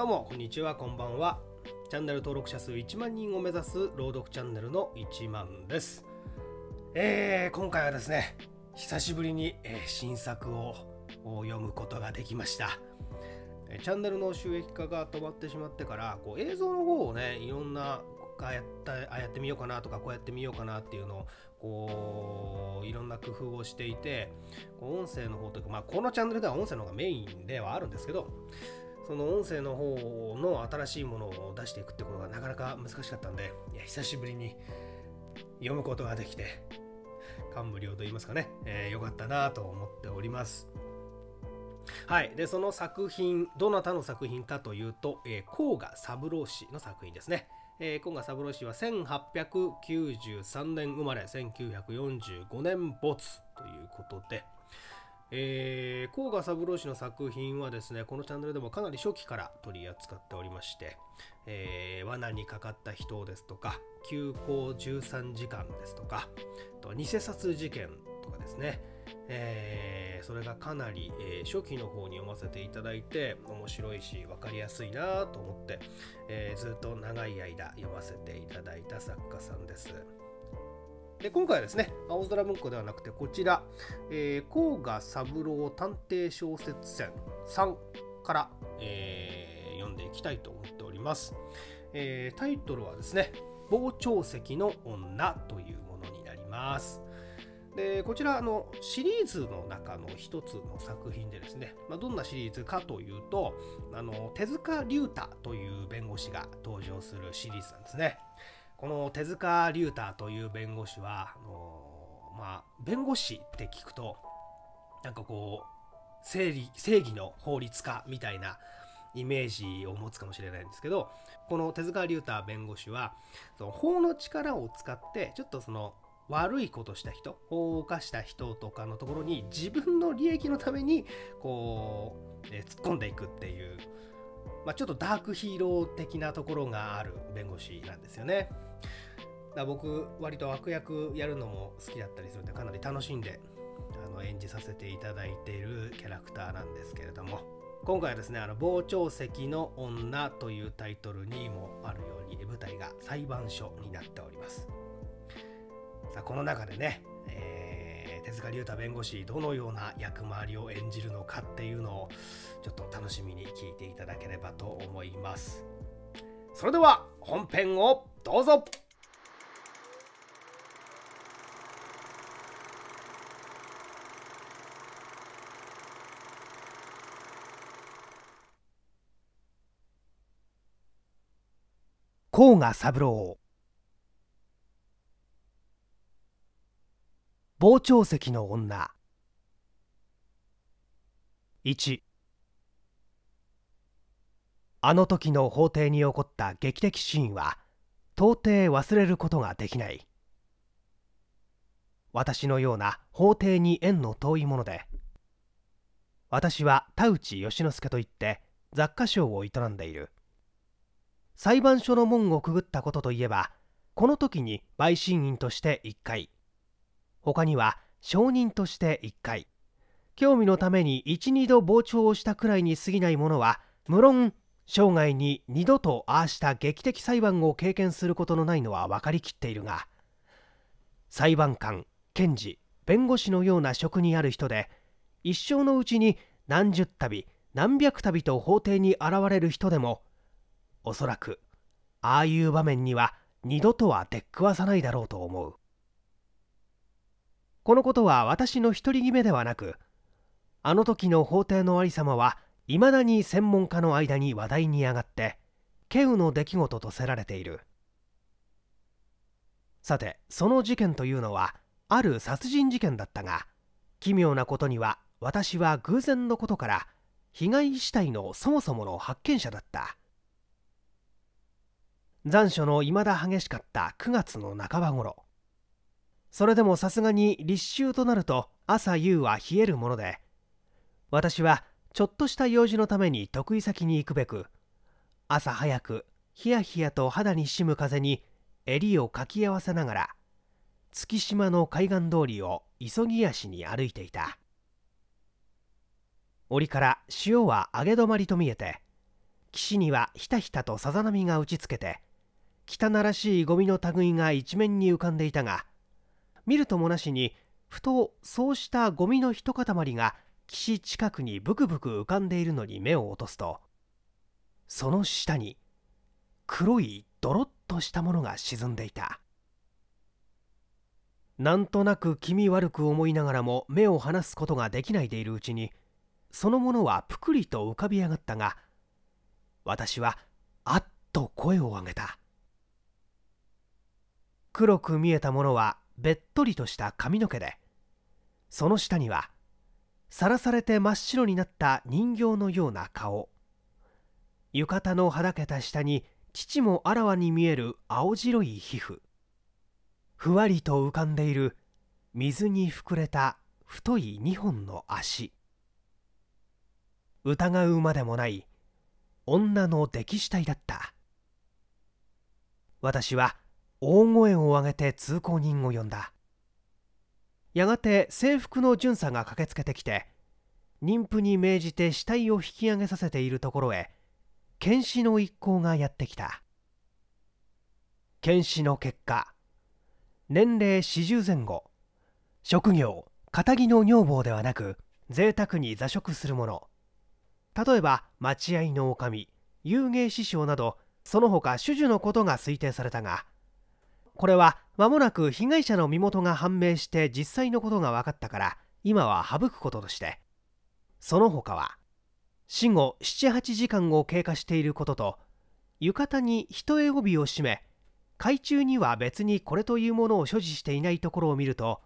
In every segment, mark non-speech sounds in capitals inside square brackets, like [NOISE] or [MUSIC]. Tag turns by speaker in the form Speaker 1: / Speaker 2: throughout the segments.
Speaker 1: どうもこんにちはこんばんはチャンネル登録者数1万人を目指す朗読チャンネルの1万ですえー、今回はですね久しぶりに、えー、新作を読むことができましたチャンネルの収益化が止まってしまってからこう映像の方をねいろんなあやったあやってみようかなとかこうやってみようかなっていうのをこういろんな工夫をしていて音声の方というか、まあ、このチャンネルでは音声の方がメインではあるんですけどその音声の方の新しいものを出していくってことがなかなか難しかったんでいや久しぶりに読むことができて感無量と言いますかね良、えー、かったなと思っております。はい、でその作品どなたの作品かというと、えー、甲賀三郎氏の作品ですね。えー、甲賀三郎氏は1893年生まれ1945年没ということで、えー、甲賀三郎氏の作品はですね、このチャンネルでもかなり初期から取り扱っておりまして、えー、罠にかかった人ですとか、急行13時間ですとか、と偽札事件とかですね、えー、それがかなり、えー、初期の方に読ませていただいて面白いし分かりやすいなと思って、えー、ずっと長い間読ませていただいた作家さんです。で今回はですね、青空文庫ではなくて、こちら、えー、甲賀三郎探偵小説戦3から、えー、読んでいきたいと思っております。えー、タイトルはですね、傍聴席の女というものになります。でこちらのシリーズの中の一つの作品でですね、まあ、どんなシリーズかというとあの手塚龍太という弁護士が登場するシリーズなんですね。この手塚隆太という弁護士はあのまあ、弁護士って聞くとなんかこう正理正義の法律家みたいなイメージを持つかもしれないんですけどこの手塚隆太弁護士はその法の力を使ってちょっとその悪いことした人法を犯した人とかのところに自分の利益のためにこう、え突っ込んでいくっていう、まあ、ちょっとダークヒーロー的なところがある弁護士なんですよね。だ僕割と悪役やるのも好きだったりするんでかなり楽しんであの演じさせていただいているキャラクターなんですけれども今回はですね「あの傍聴席の女」というタイトルにもあるように舞台が裁判所になっておりますさあこの中でね、えー、手塚龍太弁護士どのような役回りを演じるのかっていうのをちょっと楽しみに聞いていただければと思いますそれでは本編をどうぞ甲賀三郎傍聴席の女1あの時の法廷に起こった劇的シーンは到底忘れることができない私のような法廷に縁の遠いもので私は田内義之助といって雑貨商を営んでいる裁判所の門をくぐったことといえばこの時に陪審員として1回他には証人として1回興味のために12度傍聴をしたくらいに過ぎないものは無論生涯に2度とああした劇的裁判を経験することのないのは分かりきっているが裁判官検事弁護士のような職にある人で一生のうちに何十度何百度と法廷に現れる人でもおそらくああいう場面には二度とは出っくわさないだろうと思うこのことは私の独り決めではなくあの時の法廷の有様はいまだに専門家の間に話題に上がって稀有の出来事とせられているさてその事件というのはある殺人事件だったが奇妙なことには私は偶然のことから被害死体のそもそもの発見者だった残暑の未だ激しかった9月の半ば頃それでもさすがに立秋となると朝夕は冷えるもので私はちょっとした用事のために得意先に行くべく朝早くひやひやと肌にしむ風に襟をかき合わせながら月島の海岸通りを急ぎ足に歩いていた折から潮は上げ止まりと見えて岸にはひたひたとさざ波が打ちつけて汚らしいゴミの類が一面に浮かんでいたが見るともなしにふとそうしたゴミの一塊が岸近くにブクブク浮かんでいるのに目を落とすとその下に黒いドロッとしたものが沈んでいたなんとなく気味悪く思いながらも目を離すことができないでいるうちにそのものはぷくりと浮かび上がったが私はあっと声を上げた黒く見えたものはべっとりとした髪の毛でその下にはさらされて真っ白になった人形のような顔浴衣のはだけた下に父もあらわに見える青白い皮膚ふわりと浮かんでいる水に膨れた太い2本の足疑うまでもない女の溺死体だった私は大声を上げて通行人を呼んだやがて制服の巡査が駆けつけてきて妊婦に命じて死体を引き上げさせているところへ検視の一行がやってきた検視の結果年齢40前後職業肩着の女房ではなく贅沢に座職するもの例えば待合の女将遊霊師匠などその他主樹のことが推定されたがこれは間もなく被害者の身元が判明して実際のことが分かったから今は省くこととしてその他は死後78時間を経過していることと浴衣に一重帯を締め海中には別にこれというものを所持していないところを見ると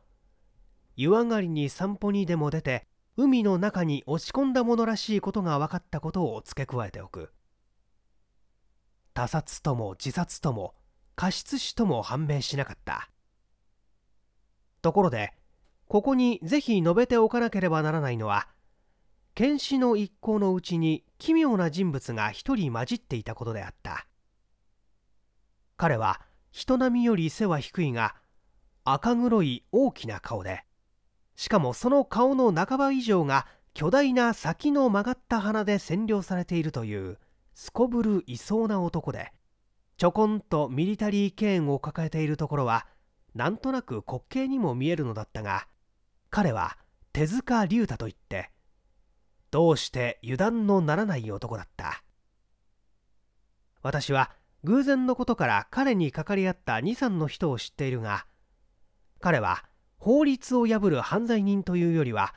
Speaker 1: 湯上がりに散歩にでも出て海の中に落ち込んだものらしいことが分かったことを付け加えておく他殺とも自殺とも過失死とも判明しなかったところでここにぜひ述べておかなければならないのは検視の一行のうちに奇妙な人物が一人混じっていたことであった彼は人並みより背は低いが赤黒い大きな顔でしかもその顔の半ば以上が巨大な先の曲がった鼻で占領されているというすこぶるいそうな男でちょこんとミリタリーケーンを抱えているところはなんとなく滑稽にも見えるのだったが彼は手塚龍太といってどうして油断のならない男だった私は偶然のことから彼にかかり合った二三の人を知っているが彼は法律を破る犯罪人というよりは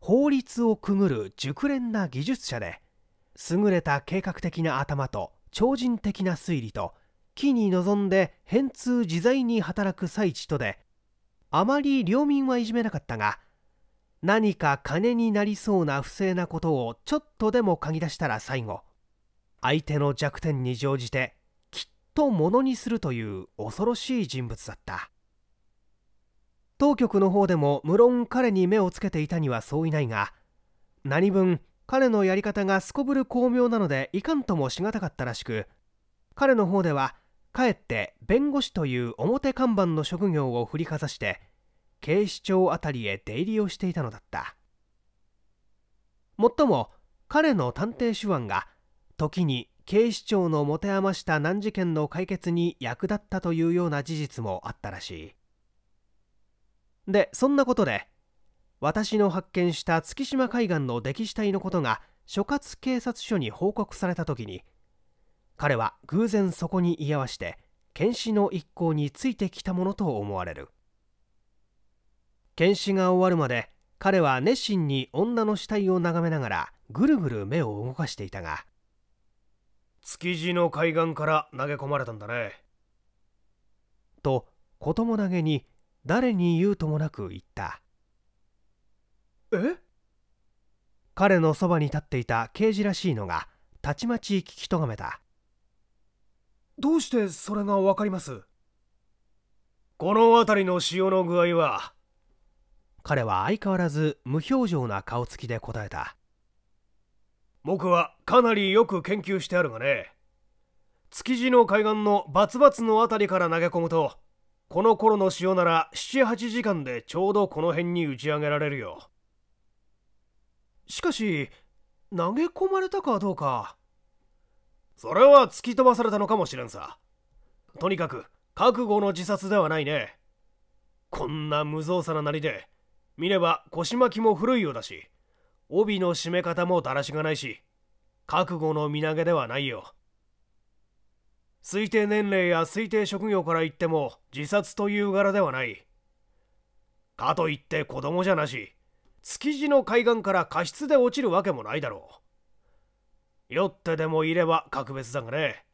Speaker 1: 法律をくぐる熟練な技術者で優れた計画的な頭と超人的な推理と木に臨んで変通自在に働く最地とであまり領民はいじめなかったが何か金になりそうな不正なことをちょっとでも嗅ぎ出したら最後相手の弱点に乗じてきっとものにするという恐ろしい人物だった当局の方でも無論彼に目をつけていたには相違ないが何分彼のやり方がすこぶる巧妙なのでいかんともしがたかったらしく彼の方ではかえって弁護士という表看板の職業を振りかざして警視庁あたりへ出入りをしていたのだったもっとも彼の探偵手腕が時に警視庁の持て余した難事件の解決に役立ったというような事実もあったらしいでそんなことで私の発見した月島海岸の溺死体のことが所轄警察署に報告された時に彼は偶然そこに居合わせて検視の一行についてきたものと思われる検視が終わるまで彼は熱心に女の死体を眺めながらぐるぐる目を動かしていたが築地の海岸から投げ込まれたんだねと子供投げに誰に言うともなく言ったえ彼のそばに立っていた刑事らしいのがたちまち聞きとがめたどうしてそれが分かりますこの辺りの潮の具合は彼は相変わらず無表情な顔つきで答えた僕はかなりよく研究してあるがね築地の海岸のバツバツの辺りから投げ込むとこの頃の潮なら78時間でちょうどこの辺に打ち上げられるよしかし投げ込まれたかどうかそれは突き飛ばされたのかもしれんさとにかく覚悟の自殺ではないねこんな無造作ななりで見れば腰巻きも古いようだし帯の締め方もだらしがないし覚悟の身投げではないよ推定年齢や推定職業から言っても自殺という柄ではないかといって子供じゃなし築地の海岸から過失で落ちるわけもないだろう酔ってでもいれば格別だがね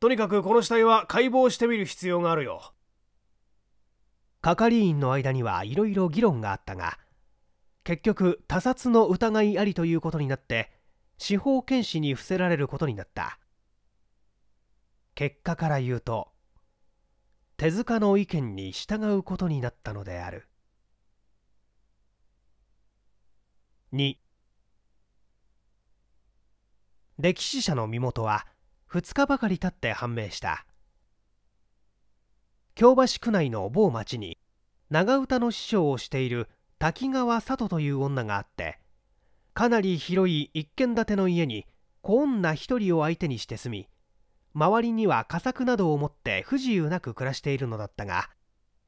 Speaker 1: とにかくこの死体は解剖してみる必要があるよ係員の間にはいろいろ議論があったが結局他殺の疑いありということになって司法検視に伏せられることになった結果から言うと手塚の意見に従うことになったのである2歴史者の身元は2日ばかり経って判明した京橋区内の某町に長唄の師匠をしている滝川里という女があってかなり広い一軒建ての家に子女1人を相手にして住み周りには佳作などを持って不自由なく暮らしているのだったが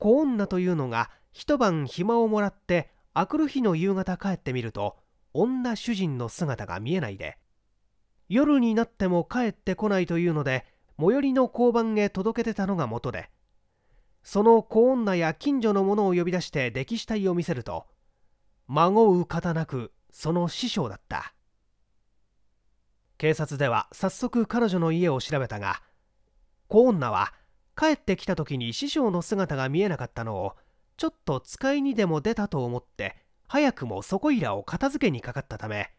Speaker 1: 子女というのが一晩暇をもらってあくる日の夕方帰ってみると女主人の姿が見えないで夜になっても帰ってこないというので最寄りの交番へ届けてたのが元でその子女や近所の者を呼び出して溺死体を見せると孫う方なくその師匠だった警察では早速彼女の家を調べたが子女は帰ってきた時に師匠の姿が見えなかったのをちょっと使いにでも出たと思って早くもそこいらを片付けにかかったため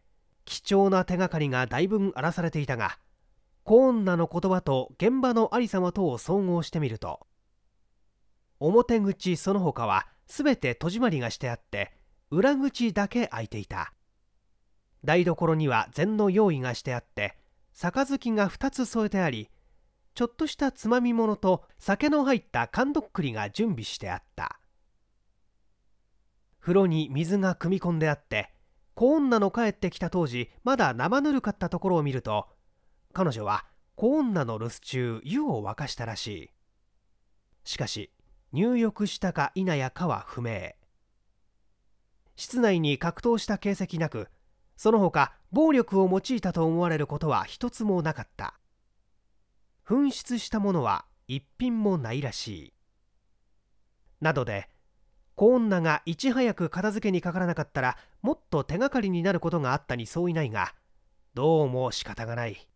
Speaker 1: 貴重な手がかりがだいぶ荒らされていたがコーンナの言葉と現場のありさまとを総合してみると表口その他は全て戸締まりがしてあって裏口だけ開いていた台所には禅の用意がしてあって杯が2つ添えてありちょっとしたつまみ物と酒の入った缶どっくりが準備してあった風呂に水が汲み込んであってン女の帰ってきた当時まだ生ぬるかったところを見ると彼女はン女の留守中湯を沸かしたらしいしかし入浴したか否やかは不明室内に格闘した形跡なくその他暴力を用いたと思われることは一つもなかった紛失したものは一品もないらしいなどで小女がいち早く片付けにかからなかったらもっと手がかりになることがあったに相違ないがどうも仕方がない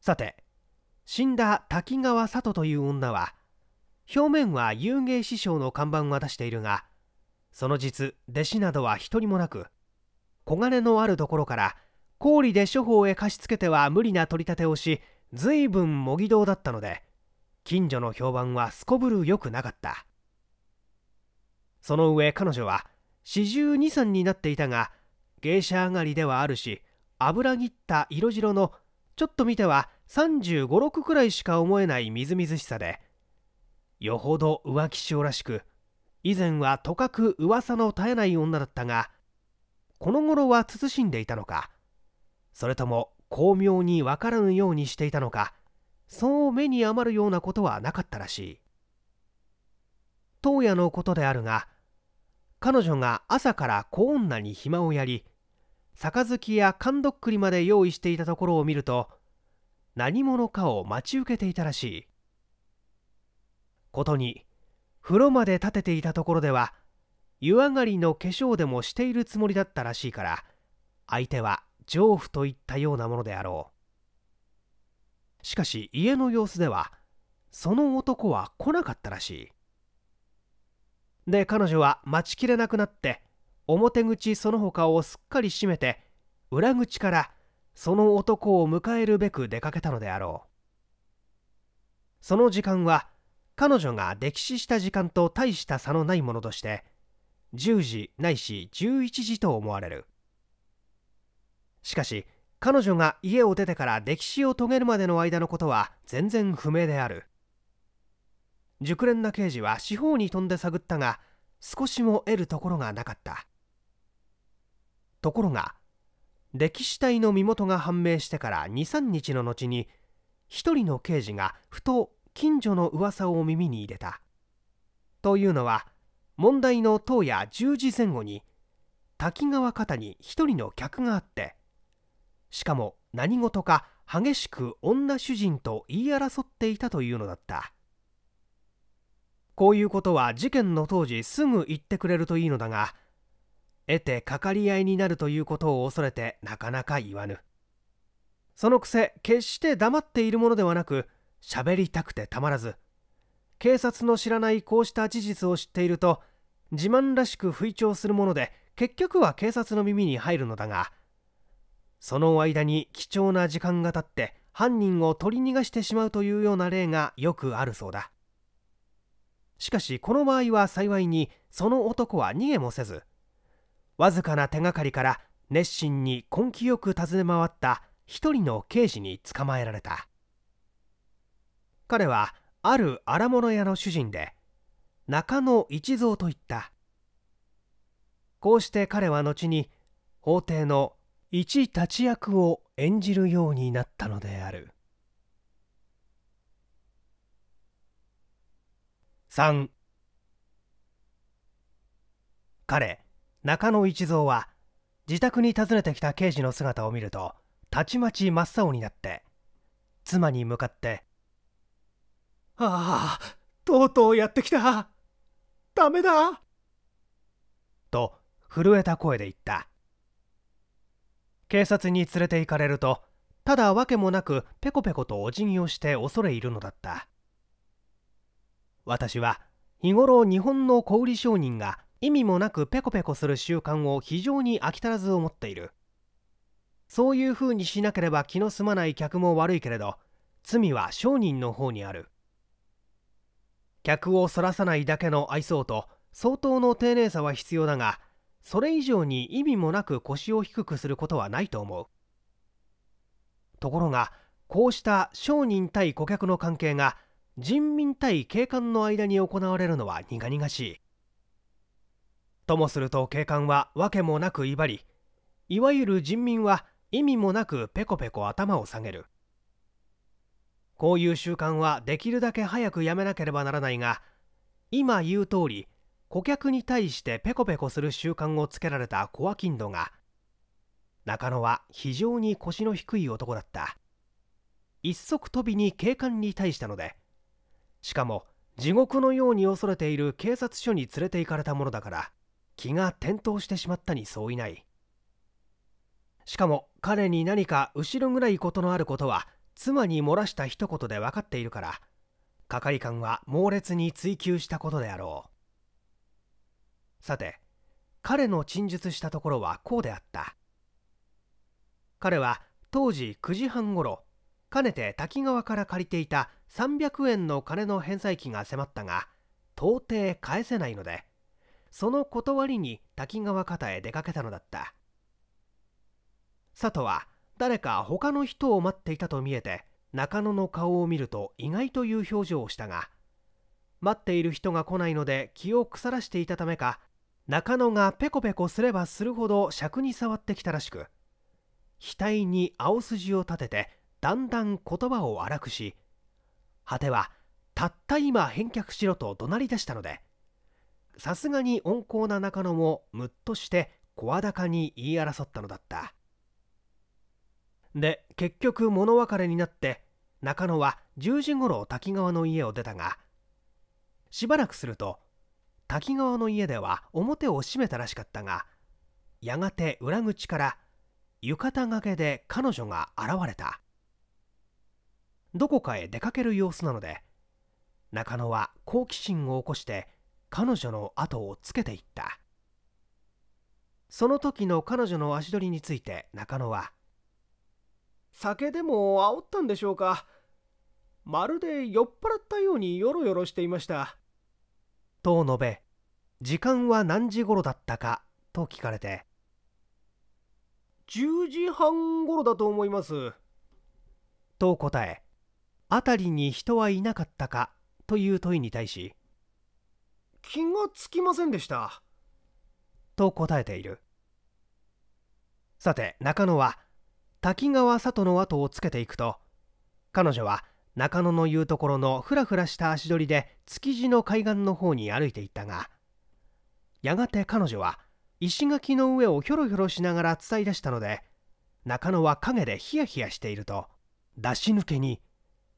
Speaker 1: さて死んだ滝川里という女は表面は有芸師匠の看板は出しているがその実弟子などは一人もなく小金のあるところから氷で処方へ貸し付けては無理な取り立てをし随分模擬堂だったので近所の評判はすこぶる良くなかったその上彼女は四十二歳になっていたが芸者上がりではあるし油切った色白のちょっと見ては3 5 6くらいしか思えないみずみずしさでよほど浮気性らしく以前はとかく噂の絶えない女だったがこの頃は慎んでいたのかそれとも巧妙に分からぬようにしていたのかそう目に余るようなことはなかったらしい当夜のことであるが彼女が朝から子女に暇をやり杯や缶どっくりまで用意していたところを見ると何者かを待ち受けていたらしいことに風呂まで立てていたところでは湯上がりの化粧でもしているつもりだったらしいから相手は丈夫といったようなものであろうしかし家の様子ではその男は来なかったらしいで彼女は待ちきれなくなって表口その他をすっかり閉めて裏口からその男を迎えるべく出かけたのであろうその時間は彼女が溺死した時間と大した差のないものとして10時ないし11時と思われるしかし彼女が家を出てから溺死を遂げるまでの間のことは全然不明である熟練な刑事は四方に飛んで探ったが少しも得るところがなかったところが歴史体の身元が判明してから23日の後に一人の刑事がふと近所の噂を耳に入れたというのは問題の当夜10時前後に滝川方に一人の客があってしかも何事か激しく女主人と言い争っていたというのだったこういうことは事件の当時すぐ言ってくれるといいのだが得てかかり合いになるということを恐れてなかなか言わぬそのくせ決して黙っているものではなく喋りたくてたまらず警察の知らないこうした事実を知っていると自慢らしく吹聴するもので結局は警察の耳に入るのだがその間に貴重な時間が経って犯人を取り逃がしてしまうというような例がよくあるそうだしかしこの場合は幸いにその男は逃げもせずわずかな手がかりから熱心に根気よく尋ね回った一人の刑事に捕まえられた彼はある荒物屋の主人で中野一蔵といったこうして彼は後に法廷の一立役を演じるようになったのである。3彼中野一三は自宅に訪ねてきた刑事の姿を見るとたちまち真っ青になって妻に向かって「ああとうとうやってきたダメだ!」と震えた声で言った警察に連れて行かれるとただ訳もなくペコペコとお辞儀をして恐れいるのだった私は日頃日本の小売商人が意味もなくペコペコする習慣を非常に飽き足らず思っているそういう風にしなければ気の済まない客も悪いけれど罪は商人の方にある客をそらさないだけの愛想と相当の丁寧さは必要だがそれ以上に意味もなく腰を低くすることはないと思うところがこうした商人対顧客の関係が人民対警官の間に行われるのは苦々しいともすると警官は訳もなく威張りいわゆる人民は意味もなくペコペコ頭を下げるこういう習慣はできるだけ早くやめなければならないが今言う通り顧客に対してペコペコする習慣をつけられたコアキンドが中野は非常に腰の低い男だった一足飛びに警官に対したのでしかも地獄のように恐れている警察署に連れて行かれたものだから気が転倒してしまったに相違ないしかも彼に何か後ろ暗いことのあることは妻に漏らした一言で分かっているから係官は猛烈に追及したことであろうさて彼の陳述したところはこうであった彼は当時9時半ごろかねて滝川から借りていた300円の金の返済期が迫ったが到底返せないのでその断りに滝川方へ出かけたのだった佐都は誰か他の人を待っていたと見えて中野の顔を見ると意外という表情をしたが待っている人が来ないので気を腐らしていたためか中野がペコペコすればするほど尺に触ってきたらしく額に青筋を立ててだんだん言葉を荒くし果てはたった今返却しろと怒鳴り出したのでさすがに温厚な中野もむっとして声高に言い争ったのだったで結局物別れになって中野は10時ごろ滝川の家を出たがしばらくすると滝川の家では表を閉めたらしかったがやがて裏口から浴衣掛けで彼女が現れたどこかへ出かける様子なので中野は好奇心を起こして彼女の後をつけていったその時の彼女の足取りについて中野は酒でも煽ったんでしょうかまるで酔っ払ったようによろよろしていましたと述べ時間は何時頃だったかと聞かれて10時半頃だと思いますと答え辺りに人はいなかったかという問いに対し気がつきませんでしたと答えているさて中野は滝川里の後をつけていくと彼女は中野の言うところのふらふらした足取りで築地の海岸の方に歩いていったがやがて彼女は石垣の上をひょろひょろしながら伝い出したので中野は陰でヒヤヒヤしていると出し抜けに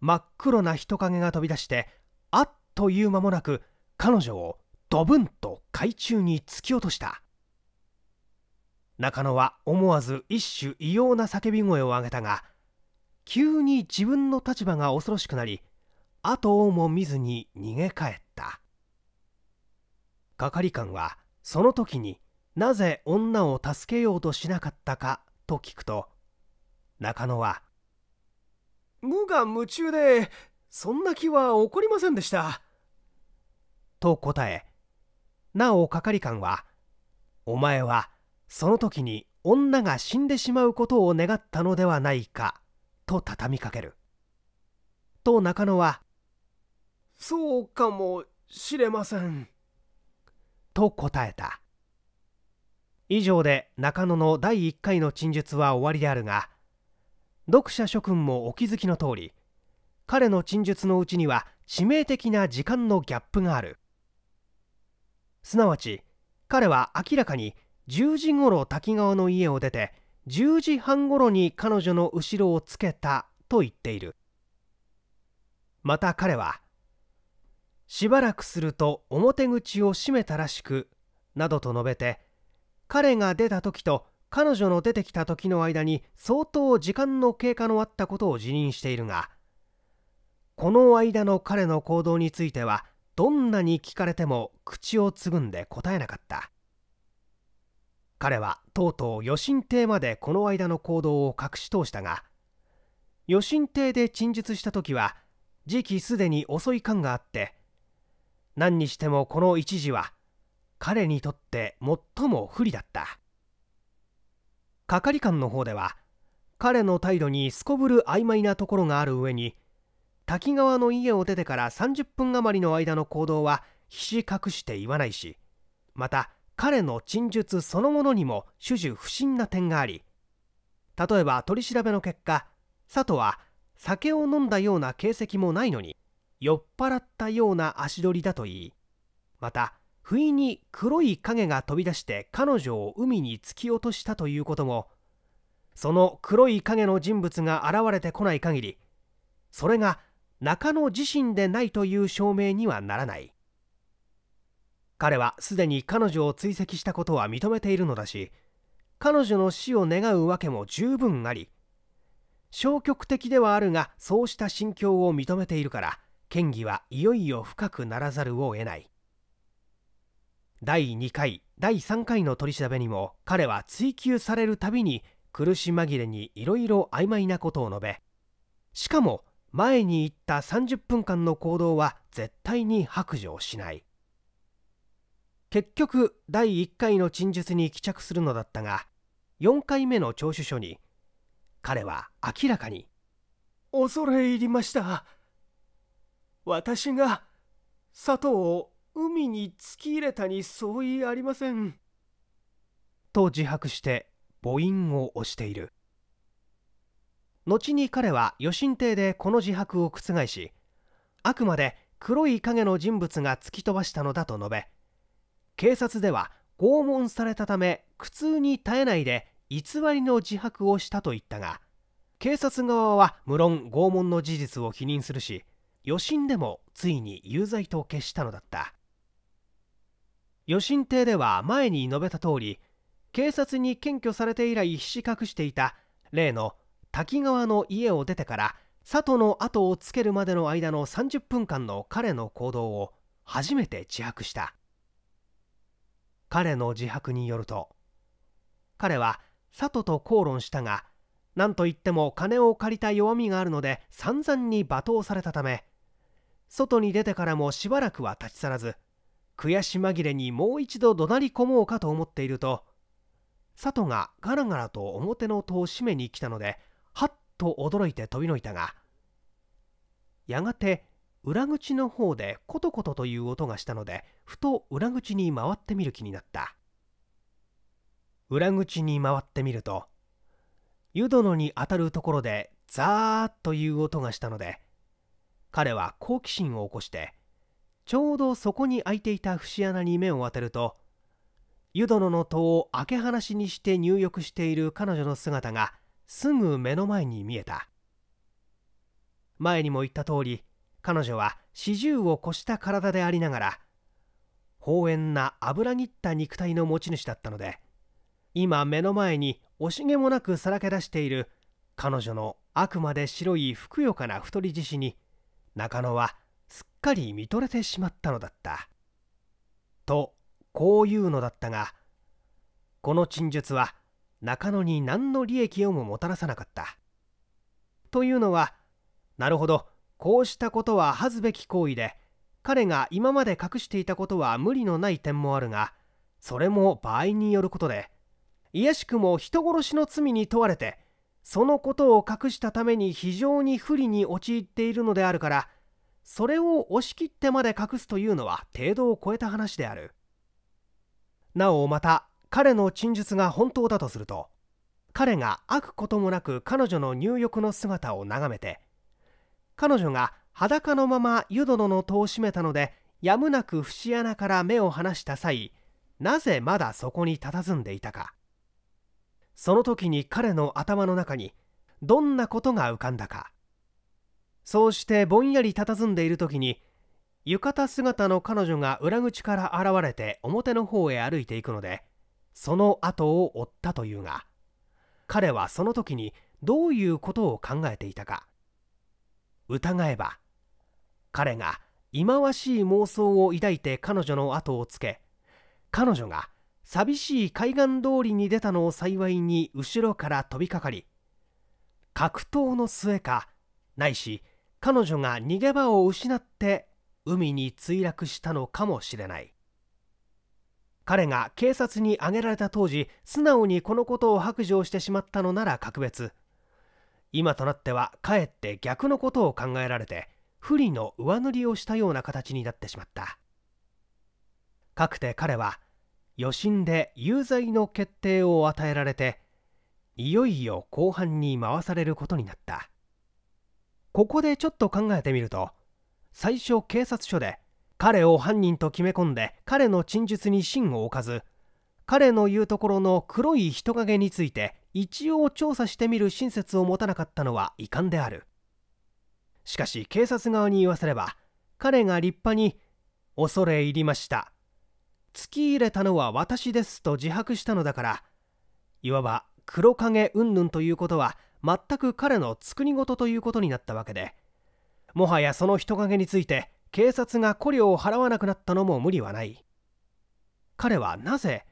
Speaker 1: 真っ黒な人影が飛び出してあっという間もなく彼女をドブンと海中に突き落とした中野は思わず一種異様な叫び声を上げたが急に自分の立場が恐ろしくなり後をも見ずに逃げ帰った係官はその時になぜ女を助けようとしなかったかと聞くと中野は無我夢中でそんな気は起こりませんでした」と答えなお係官は「お前はその時に女が死んでしまうことを願ったのではないか」と畳みかけると中野は「そうかもしれません」と答えた以上で中野の第1回の陳述は終わりであるが「読者諸君もお気づきの通り彼の陳述のうちには致命的な時間のギャップがあるすなわち彼は明らかに10時ごろ滝川の家を出て10時半ごろに彼女の後ろをつけたと言っているまた彼はしばらくすると表口を閉めたらしくなどと述べて彼が出た時と彼女の出てきた時の間に相当時間の経過のあったことを辞任しているがこの間の彼の行動についてはどんなに聞かれても口をつぐんで答えなかった彼はとうとう余震亭までこの間の行動を隠し通したが余震亭で陳述した時は時期すでに遅い感があって何にしてもこの一時は彼にとって最も不利だった係官の方では彼の態度にすこぶる曖昧なところがある上に滝川の家を出てから30分余りの間の行動はひし隠して言わないしまた彼の陳述そのものにも種々不審な点があり例えば取り調べの結果佐藤は酒を飲んだような形跡もないのに酔っ払ったような足取りだといいまた不意に黒い影が飛び出して彼女を海に突き落としたということもその黒い影の人物が現れてこない限りそれが中野自身でないという証明にはならない彼はすでに彼女を追跡したことは認めているのだし彼女の死を願うわけも十分あり消極的ではあるがそうした心境を認めているから嫌疑はいよいよ深くならざるを得ない第2回第3回の取り調べにも彼は追及されるたびに苦し紛れにいろいろ曖昧なことを述べしかも前に言った30分間の行動は絶対に白状しない結局第1回の陳述に帰着するのだったが4回目の聴取書に彼は明らかに「恐れ入りました私が佐藤を海に突き入れたに相違ありません。と自白して母音を押している後に彼は余震艇でこの自白を覆しあくまで黒い影の人物が突き飛ばしたのだと述べ警察では拷問されたため苦痛に耐えないで偽りの自白をしたと言ったが警察側は無論拷問の事実を否認するし余震でもついに有罪と決したのだった余震邸では前に述べた通り警察に検挙されて以来ひし隠していた例の滝川の家を出てから佐都の後をつけるまでの間の30分間の彼の行動を初めて自白した彼の自白によると彼は佐都と口論したが何といっても金を借りた弱みがあるので散々に罵倒されたため外に出てからもしばらくは立ち去らず悔し紛れにもう一度怒鳴り込もうかと思っていると佐都がガラガラと表の戸を閉めに来たのではっと驚いて飛びのいたがやがて裏口の方でコトコトという音がしたのでふと裏口に回ってみる気になった裏口に回ってみると湯殿に当たるところでザーッという音がしたので彼は好奇心を起こしてちょうどそこに開いていた節穴に目を当てると湯殿の戸を開け放しにして入浴している彼女の姿がすぐ目の前に見えた前にも言った通り彼女は四十を越した体でありながら放園な油切った肉体の持ち主だったので今目の前に惜しげもなくさらけ出している彼女のあくまで白いふくよかな太り獅子に中野はすっかり見とれてしまったのだった。とこういうのだったがこの陳述は中野に何の利益をももたらさなかった。というのはなるほどこうしたことは恥ずべき行為で彼が今まで隠していたことは無理のない点もあるがそれも場合によることで卑しくも人殺しの罪に問われてそのことを隠したために非常に不利に陥っているのであるからそれを押し切ってまで隠すというのは程度を超えた話であるなおまた彼の陳述が本当だとすると彼がくこともなく彼女の入浴の姿を眺めて彼女が裸のまま湯殿の戸を閉めたのでやむなく節穴から目を離した際なぜまだそこに佇んでいたかその時に彼の頭の中にどんなことが浮かんだかそうしてぼんやり佇んでいる時に浴衣姿の彼女が裏口から現れて表の方へ歩いていくのでその後を追ったというが彼はその時にどういうことを考えていたか疑えば彼が忌まわしい妄想を抱いて彼女の後をつけ彼女が寂しい海岸通りに出たのを幸いに後ろから飛びかかり格闘の末かないし彼女が逃げ場を失って海に墜落したのかもしれない彼が警察に挙げられた当時素直にこのことを白状してしまったのなら格別今となってはかえって逆のことを考えられて不利の上塗りをしたような形になってしまったかくて彼は余震で有罪の決定を与えられていよいよ後半に回されることになったここでちょっと考えてみると最初警察署で彼を犯人と決め込んで彼の陳述に芯を置かず彼の言うところの黒い人影について一応調査してみる親切を持たなかったのは遺憾であるしかし警察側に言わせれば彼が立派に「恐れ入りました」「突き入れたのは私です」と自白したのだからいわば黒影云々ということは全く彼の作り事ということになったわけでもはやその人影について警察が捕虜を払わなくなったのも無理はない彼はなぜ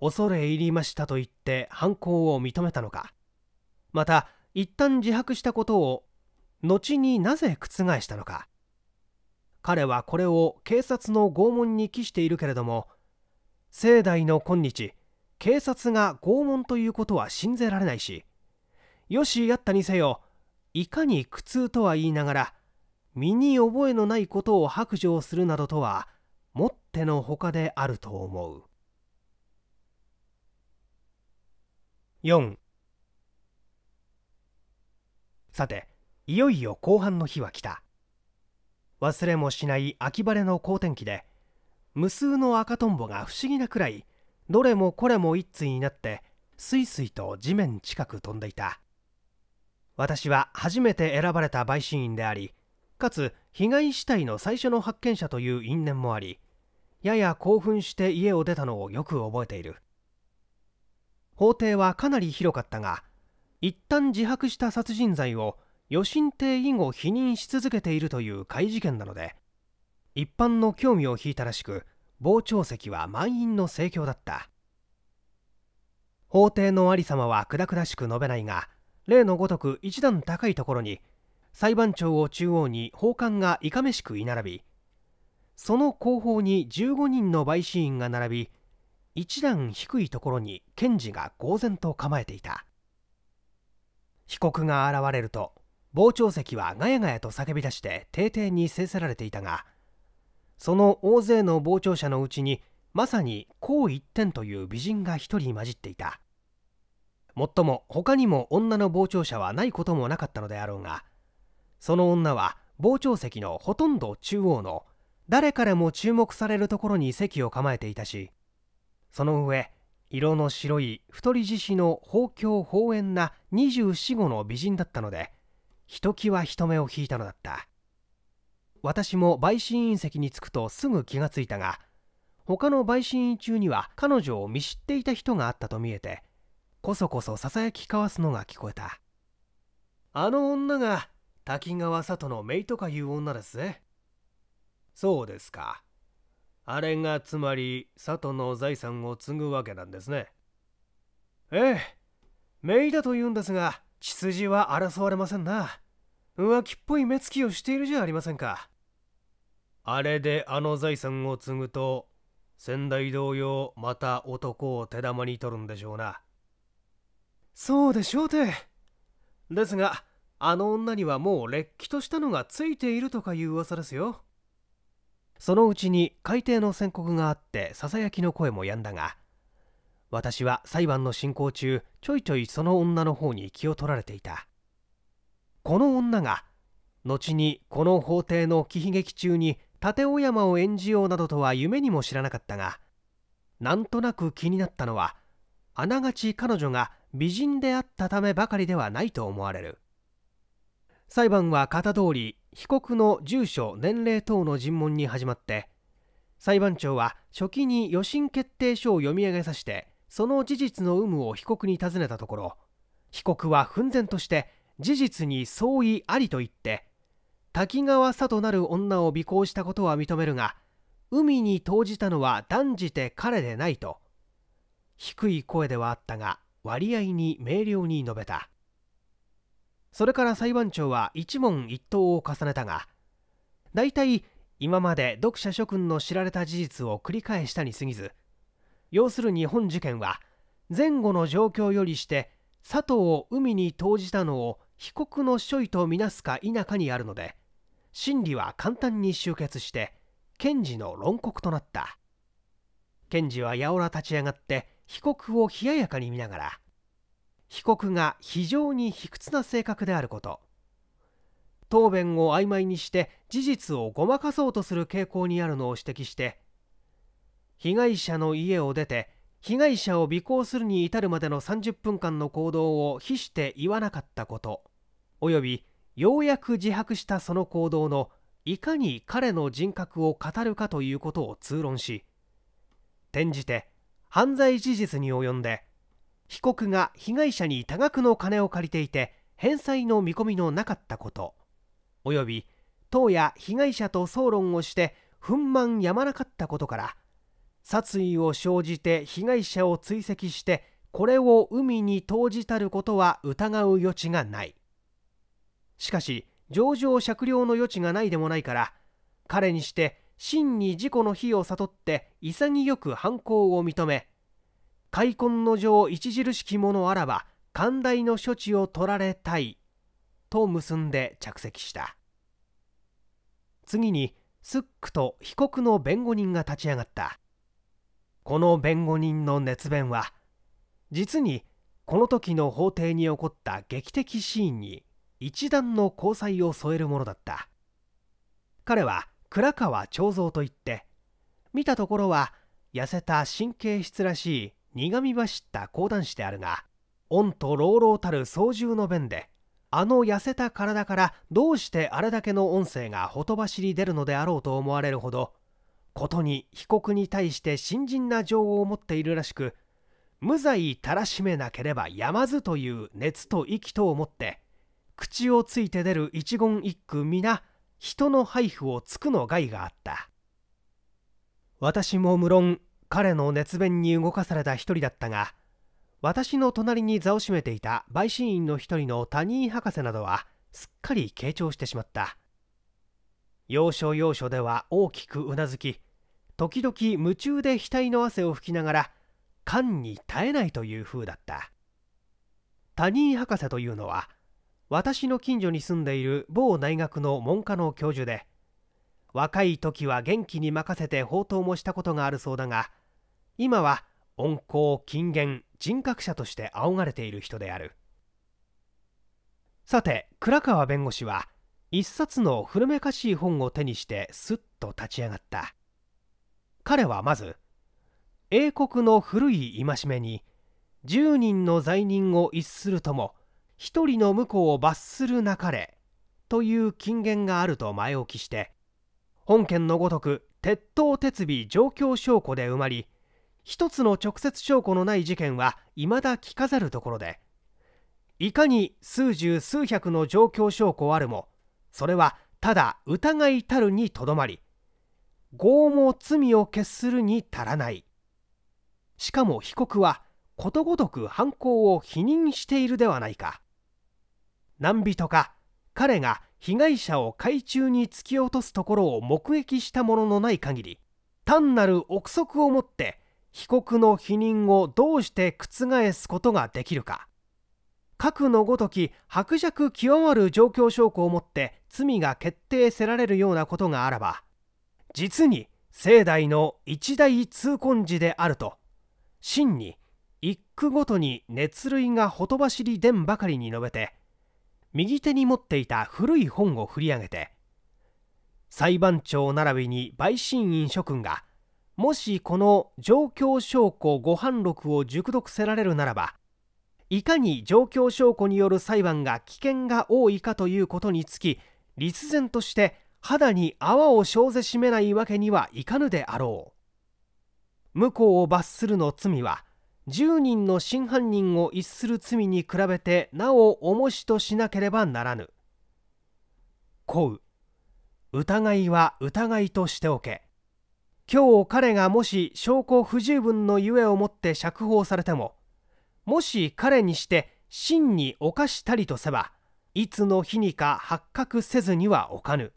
Speaker 1: 恐れ入りましたと言って犯行を認めたのかまた一旦自白したことを後になぜ覆したのか彼はこれを警察の拷問に帰しているけれども盛大の今日警察が拷問ということは信じられないしよしやったにせよいかに苦痛とは言いながら身に覚えのないことを白状するなどとはもってのほかであると思う4さていよいよ後半の日は来た忘れもしない秋晴れの好天気で無数の赤とんぼが不思議なくらいどれもこれも一対になってすいすいと地面近く飛んでいた私は初めて選ばれた陪審員でありかつ被害死体の最初の発見者という因縁もありやや興奮して家を出たのをよく覚えている法廷はかなり広かったが一旦自白した殺人罪を余震帝以後否認し続けているという怪事件なので一般の興味を引いたらしく傍聴席は満員の盛況だった法廷の有様はくだくだしく述べないが例のごとく一段高いところに裁判長を中央に法官がいかめしく居並びその後方に15人の陪審員が並び一段低いところに検事が呆然と構えていた被告が現れると傍聴席はガヤガヤと叫び出して丁々に制せられていたがその大勢の傍聴者のうちにまさにこ一点という美人が一人混じっていたもっとも他にも女の傍聴者はないこともなかったのであろうがその女は傍聴席のほとんど中央の誰からも注目されるところに席を構えていたしその上色の白い太り獅子の豊胸豊円な2四五の美人だったのでひときわ人目を引いたのだった私も陪審員席に着くとすぐ気がついたが他の陪審員中には彼女を見知っていた人があったと見えてこそこそささやき交わすのが聞こえたあの女が滝川里の姪とかいう女ですぜそうですかあれがつまり里の財産を継ぐわけなんですねええ姪だと言うんですが血筋は争われませんな浮気っぽい目つきをしているじゃありませんかあれであの財産を継ぐと先代同様また男を手玉に取るんでしょうなそうでしょうてですがあの女にはもうれっきとしたのがついているとかいう噂ですよそのうちに海底の宣告があってささやきの声もやんだが私は裁判の進行中ちょいちょいその女の方に気を取られていたこの女が後にこの法廷の喜悲劇中に立尾山を演じようなどとは夢にも知らなかったがなんとなく気になったのはあながち彼女が美人であったためばかりではないと思われる裁判は型通り被告の住所年齢等の尋問に始まって裁判長は初期に予診決定書を読み上げさせてその事実の有無を被告に尋ねたところ被告は憤然として事実に相違ありと言って滝川さとなる女を尾行したことは認めるが海に投じたのは断じて彼でないと低い声ではあったが割合に明瞭に述べたそれから裁判長は一問一答を重ねたが大体今まで読者諸君の知られた事実を繰り返したに過ぎず要するに本事件は前後の状況よりして佐藤を海に投じたのを被告の処理とみなすか否かにあるので審理は簡単に終結して検事の論告となった検事はやおら立ち上がって被告を冷ややかに見ながら被告が非常に卑屈な性格であること答弁を曖昧にして事実をごまかそうとする傾向にあるのを指摘して被害者の家を出て被害者を尾行するに至るまでの30分間の行動を非して言わなかったことおよびようやく自白したその行動のいかに彼の人格を語るかということを通論し転じて犯罪事実に及んで被告が被害者に多額の金を借りていて返済の見込みのなかったことおよび当や被害者と争論をして憤懣やまなかったことから殺意を生じて被害者を追跡してこれを海に投じたることは疑う余地がないしかし情状酌量の余地がないでもないから彼にして真に事故の非を悟って潔く犯行を認め開墾の上著しきものあらば寛大の処置を取られたいと結んで着席した次にスックと被告の弁護人が立ち上がったこの弁護人の熱弁は実にこの時の法廷に起こった劇的シーンに一段の交際を添えるものだった彼は倉川彫像といって見たところは痩せた神経質らしい苦み走った講談師であるが恩と朗々たる操縦の弁であの痩せた体からどうしてあれだけの音声がほとばしり出るのであろうと思われるほどことに被告に対して新人な情を持っているらしく無罪たらしめなければやまずという熱と息とを持って口をついて出る一言一句皆人の配布をつくの害があった私も無論彼の熱弁に動かされた一人だったが私の隣に座を占めていた陪審員の一人の他人博士などはすっかり傾聴してしまった要所要所では大きくうなずき時々夢中で額の汗を拭きながら缶に耐えないという風だった他人博士というのは私の近所に住んでいる某大学の文科の教授で若い時は元気に任せて放蕩もしたことがあるそうだが今は温厚金言人格者として仰がれている人であるさて倉川弁護士は一冊の古めかしい本を手にしてすっと立ち上がった彼はまず英国の古い戒めに10人の罪人を逸するとも一人の婿を罰するなかれという金言があると前置きして本件のごとく鉄頭鉄尾状況証拠で埋まり一つの直接証拠のない事件はいまだかざるところでいかに数十数百の状況証拠あるもそれはただ疑いたるにとどまり業も罪を決するに足らないしかも被告はことごとく犯行を否認しているではないか何人か彼が被害者を海中に突き落とすところを目撃したもののない限り単なる憶測をもって被告の否認をどうして覆すことができるか核のごとき薄弱極まる状況証拠をもって罪が決定せられるようなことがあらば実に盛大の一大痛恨事であると真に一句ごとに熱類がほとばしり伝ばかりに述べて右手に持っていた古い本を振り上げて裁判長並びに陪審員諸君がもしこの状況証拠ご判録を熟読せられるならばいかに状況証拠による裁判が危険が多いかということにつき立然として肌に泡を生ぜしめないわけにはいかぬであろう。向こうを罰するの罪は10人の真犯人を逸する罪に比べてなお重しとしなければならぬこう疑いは疑いとしておけ今日彼がもし証拠不十分のゆえをもって釈放されてももし彼にして真に犯したりとせばいつの日にか発覚せずにはおかぬ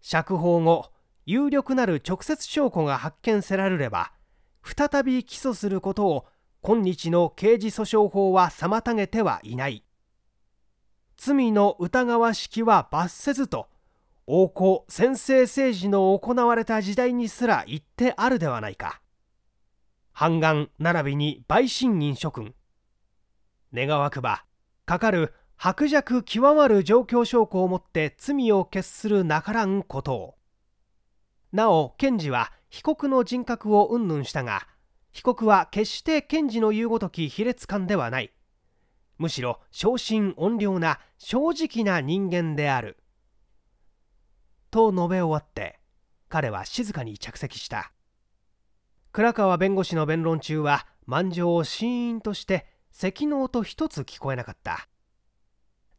Speaker 1: 釈放後有力なる直接証拠が発見せられれば再び起訴することを今日の刑事訴訟法は妨げてはいない罪の疑わしきは罰せずと王侯専制政治の行われた時代にすら言ってあるではないか半な並びに陪審員諸君願わくばかかる薄弱極まる状況証拠をもって罪を決するなからんことをなお検事は被告の人格を云々したが被告は決して検事の言うごとき卑劣感ではないむしろ昇進怨霊な正直な人間であると述べ終わって彼は静かに着席した倉川弁護士の弁論中は満場をシーンとして赤の音一つ聞こえなかった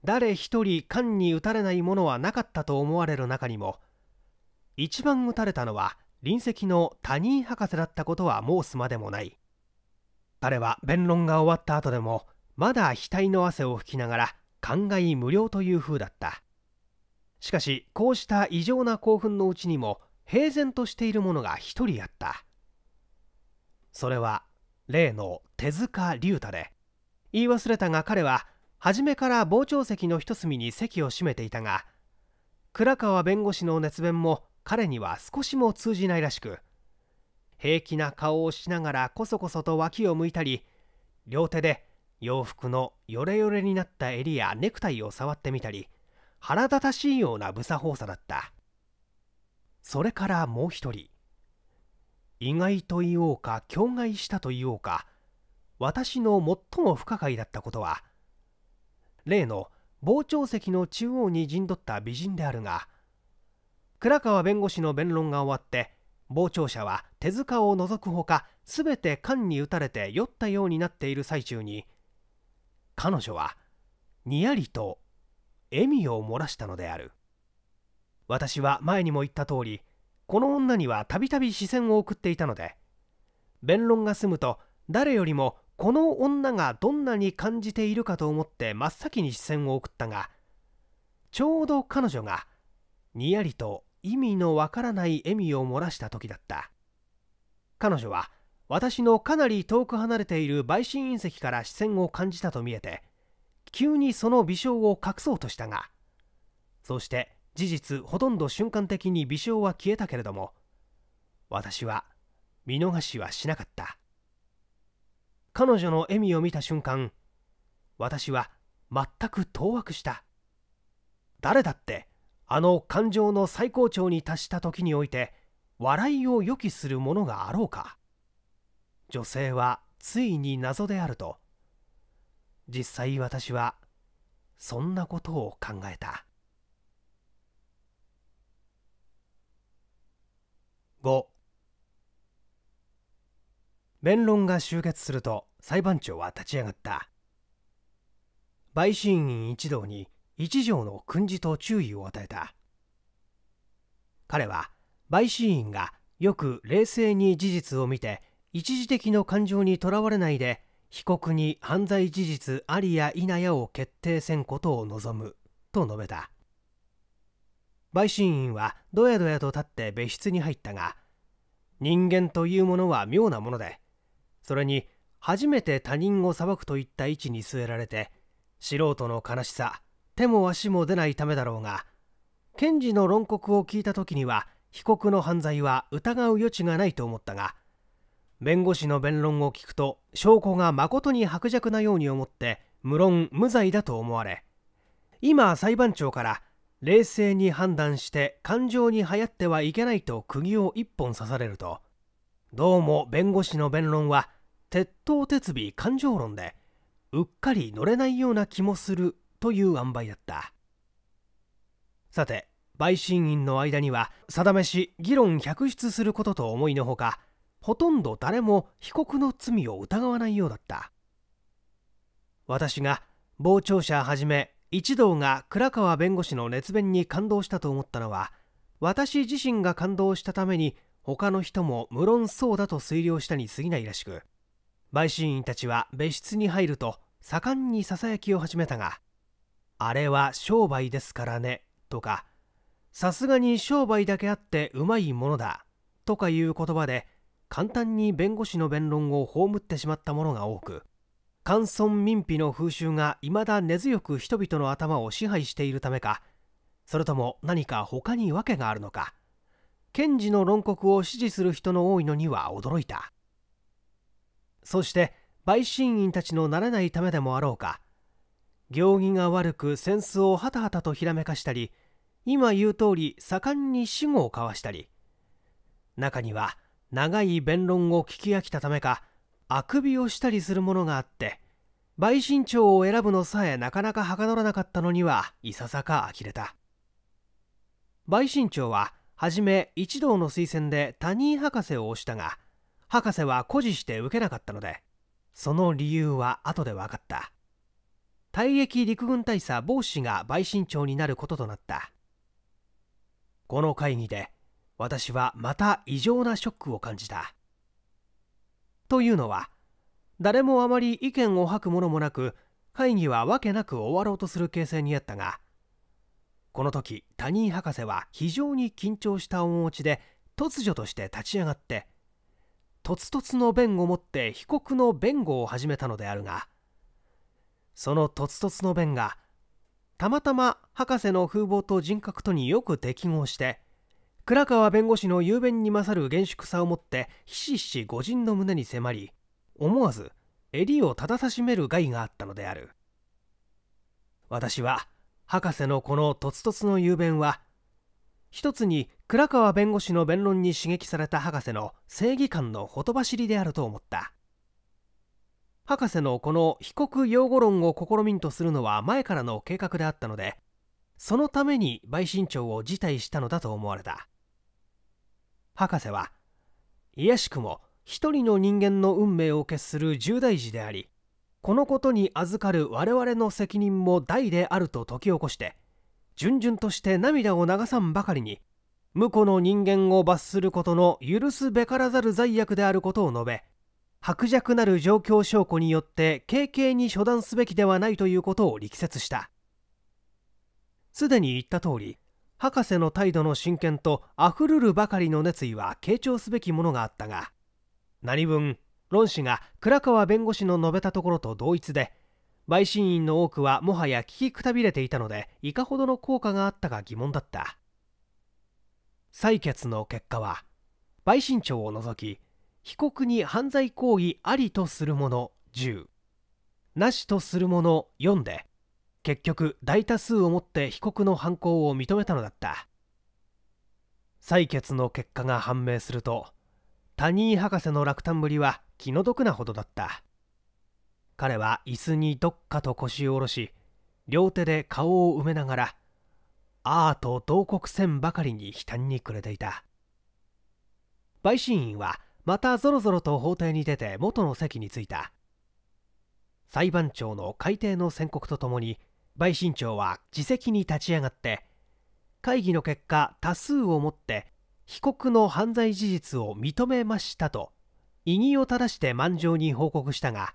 Speaker 1: 誰一人缶に打たれないものはなかったと思われる中にも一番撃たれたのは隣席の他人博士だったことは申すまでもない彼は弁論が終わった後でもまだ額の汗を拭きながら感慨無量という風だったしかしこうした異常な興奮のうちにも平然としているものが一人あったそれは例の手塚龍太で言い忘れたが彼は初めから傍聴席の一隅に席を占めていたが倉川弁護士の熱弁も彼には少しも通じないらしく平気な顔をしながらこそこそと脇を向いたり両手で洋服のヨレヨレになった襟やネクタイを触ってみたり腹立たしいような無作法さだったそれからもう一人意外と言おうか境外したと言おうか私の最も不可解だったことは例の傍聴席の中央に陣取った美人であるが倉川弁護士の弁論が終わって傍聴者は手塚を除くほか全て缶に打たれて酔ったようになっている最中に彼女はにやりと笑みを漏らしたのである私は前にも言った通りこの女にはたびたび視線を送っていたので弁論が済むと誰よりもこの女がどんなに感じているかと思って真っ先に視線を送ったがちょうど彼女がにやりと意味のわからない笑みを漏らした時だった彼女は私のかなり遠く離れている陪審隕石から視線を感じたと見えて急にその微笑を隠そうとしたがそして事実ほとんど瞬間的に微笑は消えたけれども私は見逃しはしなかった彼女の笑みを見た瞬間私は全く当惑した誰だってあの感情の最高潮に達した時において笑いを予期するものがあろうか女性はついに謎であると実際私はそんなことを考えた5弁論が終結すると裁判長は立ち上がった陪審員一同に一条の訓示と注意を与えた彼は陪審員がよく冷静に事実を見て一時的の感情にとらわれないで被告に犯罪事実ありや否やを決定せんことを望むと述べた陪審員はどやどやと立って別室に入ったが人間というものは妙なものでそれに初めて他人を裁くといった位置に据えられて素人の悲しさ手も足も出ないためだろうが検事の論告を聞いた時には被告の犯罪は疑う余地がないと思ったが弁護士の弁論を聞くと証拠が誠に薄弱なように思って無論無罪だと思われ今裁判長から冷静に判断して感情に流行ってはいけないと釘を一本刺されるとどうも弁護士の弁論は鉄頭鉄尾感情論でうっかり乗れないような気もするという塩梅だったさて陪審員の間には定めし議論百出することと思いのほかほとんど誰も被告の罪を疑わないようだった私が傍聴者はじめ一同が倉川弁護士の熱弁に感動したと思ったのは私自身が感動したために他の人も無論そうだと推量したに過ぎないらしく陪審員たちは別室に入ると盛んにささやきを始めたがあれは商売ですからね、とか、さすがに商売だけあってうまいものだ、とかいう言葉で、簡単に弁護士の弁論を葬ってしまったものが多く、官村民費の風習が未だ根強く人々の頭を支配しているためか、それとも何か他に訳があるのか、検事の論告を支持する人の多いのには驚いた。そして、陪審員たちのなれないためでもあろうか、行儀が悪く扇子をはたはたとひらめかしたり今言う通り盛んに主語を交わしたり中には長い弁論を聞き飽きたためかあくびをしたりするものがあって陪審長を選ぶのさえなかなかはかどらなかったのにはいささか呆れた陪審長ははじめ一同の推薦で谷井博士を推したが博士は誇示して受けなかったのでその理由は後で分かった退役陸軍大佐某氏が陪審長になることとなったこの会議で私はまた異常なショックを感じたというのは誰もあまり意見を吐くものもなく会議はわけなく終わろうとする形勢にあったがこの時他人博士は非常に緊張した面持ちで突如として立ち上がってとつとつの弁をもって被告の弁護を始めたのであるがそのとつとつの弁がたまたま博士の風貌と人格とによく適合して倉川弁護士の雄弁に勝る厳粛さをもってひしひし御人の胸に迫り思わず襟をたたたしめる害があったのである私は博士のこのとつとつの雄弁は一つに倉川弁護士の弁論に刺激された博士の正義感のほとばしりであると思った博士のこの被告擁護論を試みんとするのは前からの計画であったのでそのために陪審長を辞退したのだと思われた博士は卑しくも一人の人間の運命を決する重大事でありこのことに預かる我々の責任も大であると解き起こして順々として涙を流さんばかりに婿の人間を罰することの許すべからざる罪悪であることを述べ薄弱なる状況証拠によって軽々に処断すべきではないということを力説したすでに言った通り博士の態度の真剣と溢るるばかりの熱意は傾聴すべきものがあったが何分論士が倉川弁護士の述べたところと同一で陪審員の多くはもはや聞きくたびれていたのでいかほどの効果があったか疑問だった採決の結果は陪審長を除き被告に犯罪行為ありとするもの10なしとするもの4で結局大多数をもって被告の犯行を認めたのだった採決の結果が判明すると谷井博士の落胆ぶりは気の毒なほどだった彼は椅子にどっかと腰を下ろし両手で顔を埋めながらアーと同国戦ばかりに悲嘆に暮れていた陪審員はまたぞろぞろと法廷に出て元の席に着いた裁判長の改定の宣告とともに陪審長は自責に立ち上がって会議の結果多数をもって被告の犯罪事実を認めましたと異議を正して満場に報告したが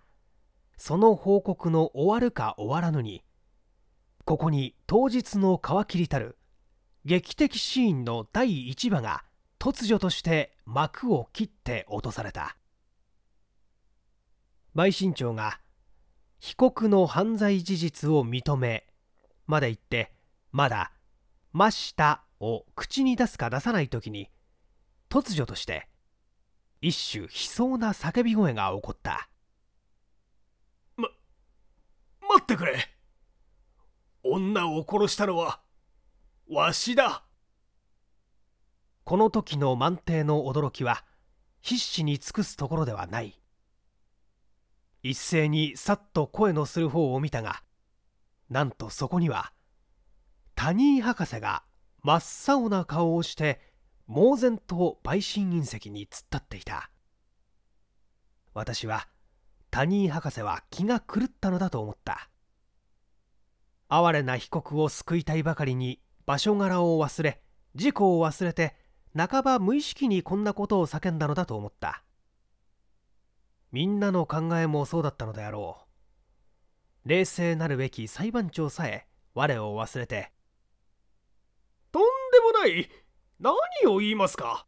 Speaker 1: その報告の終わるか終わらぬにここに当日の皮切りたる劇的シーンの第1話が突如として幕を切って落とされた陪審長が被告の犯罪事実を認めまで言ってまだ「ました」を口に出すか出さない時に突如として一種悲壮な叫び声が起こったま待ってくれ女を殺したのはわしだこの時の満帝の驚きは必死に尽くすところではない一斉にさっと声のする方を見たがなんとそこにはタニー博士が真っ青な顔をして猛然と陪審隕石に突っ立っていた私はタニー博士は気が狂ったのだと思った哀れな被告を救いたいばかりに場所柄を忘れ事故を忘れて半ば無意識にこんなことを叫んだのだと思ったみんなの考えもそうだったのであろう冷静なるべき裁判長さえ我を忘れてとんでもない何を言いますか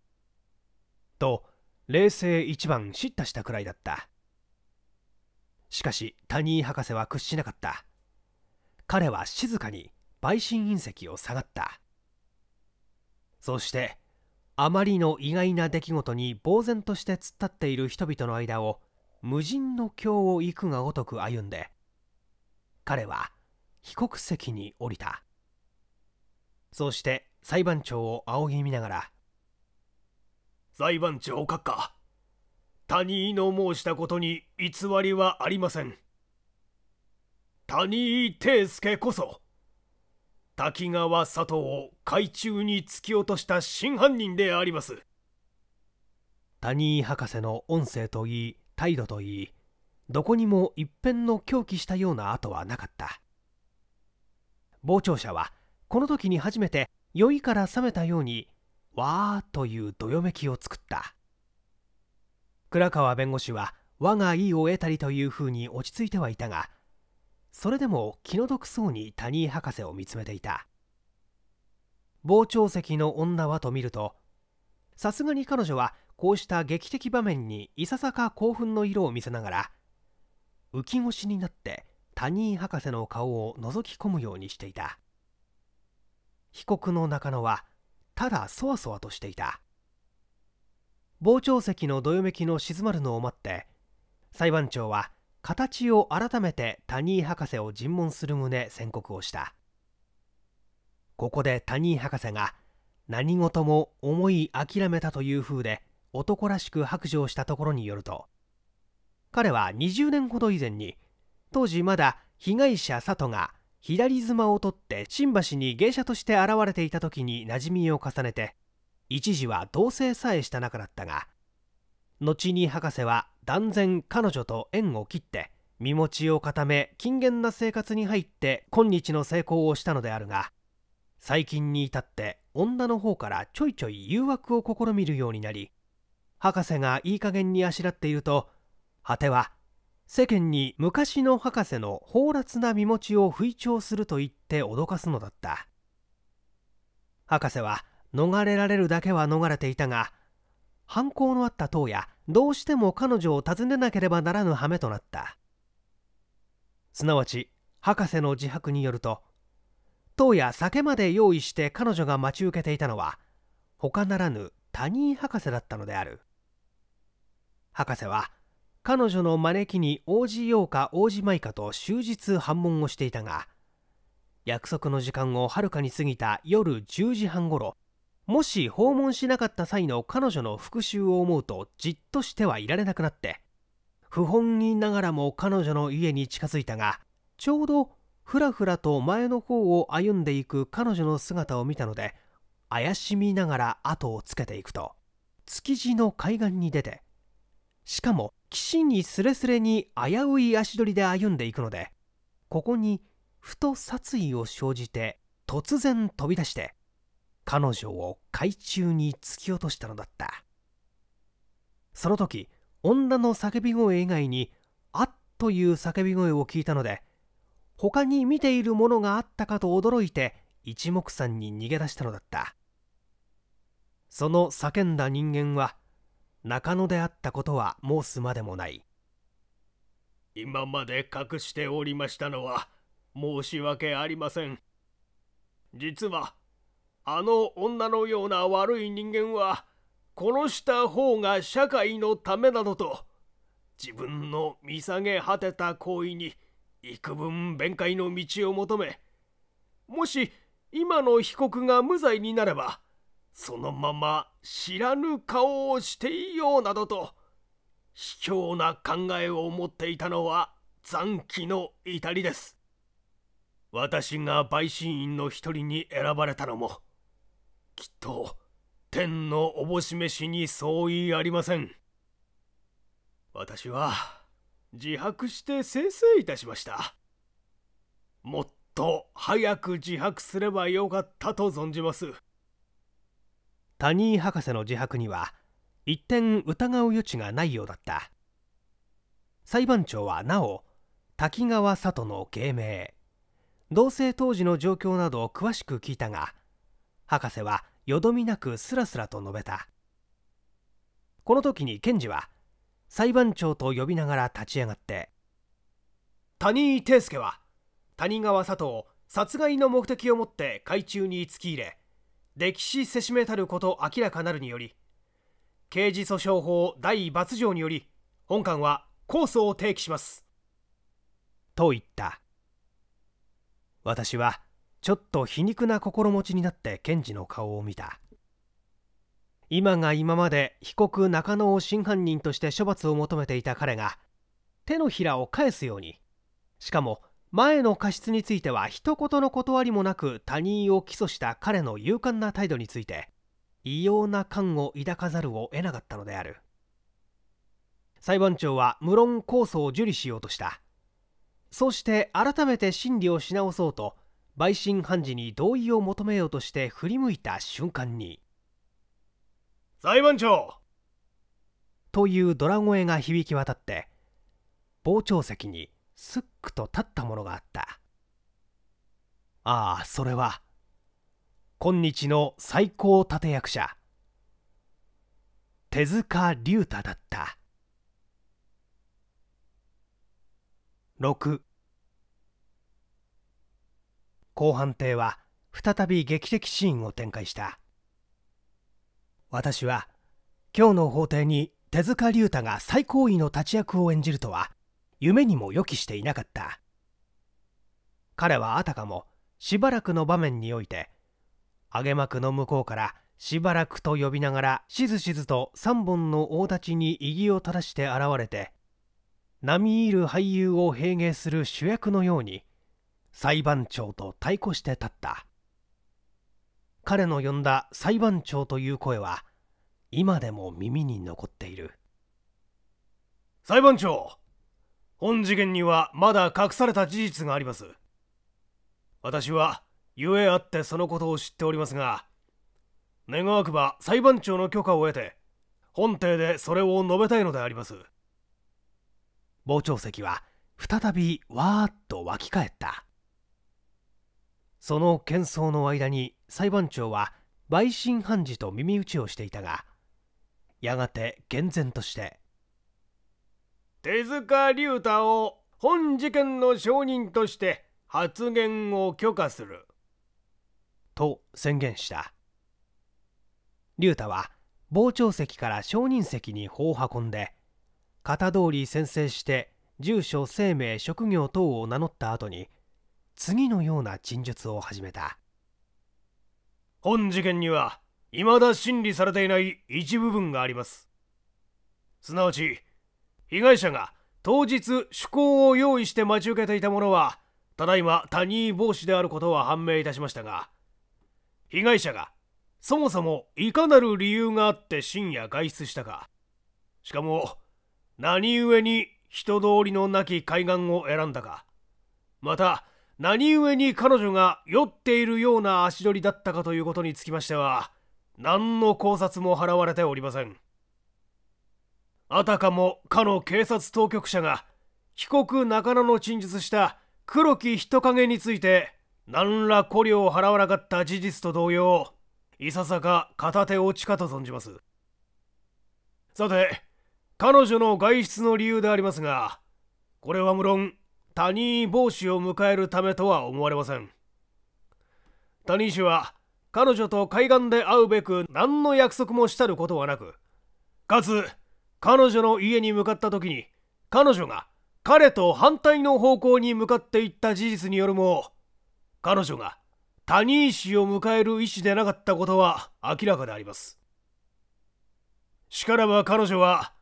Speaker 1: と冷静一番叱咤したくらいだったしかし谷井博士は屈しなかった彼は静かに陪審隕石を下がったそしてあまりの意外な出来事に呆然として突っ立っている人々の間を無人の京を行くがごとく歩んで彼は被告席に降りたそうして裁判長を仰ぎ見ながら裁判長閣下谷井の申したことに偽りはありません谷井帝介こそ滝川佐藤を海中に突き落とした真犯人であります谷井博士の音声といい態度といいどこにも一片の狂気したような跡はなかった傍聴者はこの時に初めて酔いから覚めたように「わー」というどよめきを作った倉川弁護士は「我が意を得たり」というふうに落ち着いてはいたがそれでも気の毒そうに谷井博士を見つめていた傍聴席の女はと見るとさすがに彼女はこうした劇的場面にいささか興奮の色を見せながら浮き腰になって谷井博士の顔を覗き込むようにしていた被告の中野はただそわそわとしていた傍聴席のどよめきの静まるのを待って裁判長は形を改めて谷井博士を尋問する旨宣告をしたここで谷井博士が何事も思い諦めたという風で男らしく白状したところによると彼は20年ほど以前に当時まだ被害者佐都が左妻を取って新橋に芸者として現れていた時に馴染みを重ねて一時は同棲さえした仲だったが後に博士は断然彼女と縁を切って身持ちを固め禁言な生活に入って今日の成功をしたのであるが最近に至って女の方からちょいちょい誘惑を試みるようになり博士がいい加減にあしらっていると果ては世間に昔の博士の放辣な身持ちを吹聴すると言って脅かすのだった博士は逃れられるだけは逃れていたが犯行のあった塔やどうしても彼女を訪ねなければならぬ羽目となったすなわち博士の自白によると当夜酒まで用意して彼女が待ち受けていたのは他ならぬ他人博士だったのである博士は彼女の招きに応じようか応じまいかと終日反問をしていたが約束の時間をはるかに過ぎた夜10時半ごろもし訪問しなかった際の彼女の復讐を思うとじっとしてはいられなくなって不本意ながらも彼女の家に近づいたがちょうどふらふらと前の方を歩んでいく彼女の姿を見たので怪しみながら後をつけていくと築地の海岸に出てしかも岸にすれすれに危うい足取りで歩んでいくのでここにふと殺意を生じて突然飛び出して彼女を海中に突き落としたのだったその時女の叫び声以外に「あっ」という叫び声を聞いたので他に見ているものがあったかと驚いて一目散に逃げ出したのだったその叫んだ人間は中野であったことは申すまでもない今まで隠しておりましたのは申し訳ありません実はあの女のような悪い人間は殺した方が社会のためなどと自分の見下げ果てた行為に幾分弁解の道を求めもし今の被告が無罪になればそのまま知らぬ顔をしていようなどと卑怯な考えを持っていたのは残機の至りです私が陪審員の一人に選ばれたのもきっと天のおぼしめしに相違ありません私は自白して生成いたしましたもっと早く自白すればよかったと存じます谷井博士の自白には一点疑う余地がないようだった裁判長はなお滝川里の芸名同棲当時の状況などを詳しく聞いたが博士はよどみなくすらすらと述べたこの時に検事は裁判長と呼びながら立ち上がって谷井帝介は谷川佐藤殺害の目的をもって海中に突き入れ歴史せしめたること明らかなるにより刑事訴訟法第罰条により本官は控訴を提起しますと言った私はちょっと皮肉な心持ちになって検事の顔を見た今が今まで被告中野を真犯人として処罰を求めていた彼が手のひらを返すようにしかも前の過失については一言の断りもなく他人を起訴した彼の勇敢な態度について異様な感を抱かざるを得なかったのである裁判長は無論控訴を受理しようとしたそして改めて審理をし直そうと陪審判事に同意を求めようとして振り向いた瞬間に裁判長というドラ声が響き渡って傍聴席にすっくと立ったものがあったああそれは今日の最高立役者手塚龍太だった6後半艇は再び劇的シーンを展開した私は今日の法廷に手塚龍太が最高位の立役を演じるとは夢にも予期していなかった彼はあたかもしばらくの場面において揚げ幕の向こうからしばらくと呼びながらしずしずと3本の大立ちに意義を正して現れて並みいる俳優を平迎する主役のように裁判長と対抗して立った彼の呼んだ裁判長という声は今でも耳に残っている裁判長本事件にはまだ隠された事実があります私はゆえあってそのことを知っておりますが願わくば裁判長の許可を得て本廷でそれを述べたいのであります傍聴席は再びわーっと湧き返ったその喧騒の間に裁判長は陪審判事と耳打ちをしていたがやがて厳然として「手塚龍太を本事件の証人として発言を許可する」と宣言した龍太は傍聴席から証人席に法を運んで型通り宣誓して住所生命職業等を名乗った後に次のような陳述を始めた本事件には未だ審理されていない一部分がありますすなわち被害者が当日趣向を用意して待ち受けていたものはただいま他人帽子であることは判明いたしましたが被害者がそもそもいかなる理由があって深夜外出したかしかも何故に人通りのなき海岸を選んだかまた何故に彼女が酔っているような足取りだったかということにつきましては何の考察も払われておりませんあたかもかの警察当局者が被告中野の陳述した黒木人影について何ら孤慮を払わなかった事実と同様いささか片手落ちかと存じますさて彼女の外出の理由でありますがこれは無論谷井帽子を迎えるためとは思われません谷井氏は彼女と海岸で会うべく何の約束もしたることはなくかつ彼女の家に向かった時に彼女が彼と反対の方向に向かっていった事実によるも彼女が谷井氏を迎える意思でなかったことは明らかでありますしからば彼女は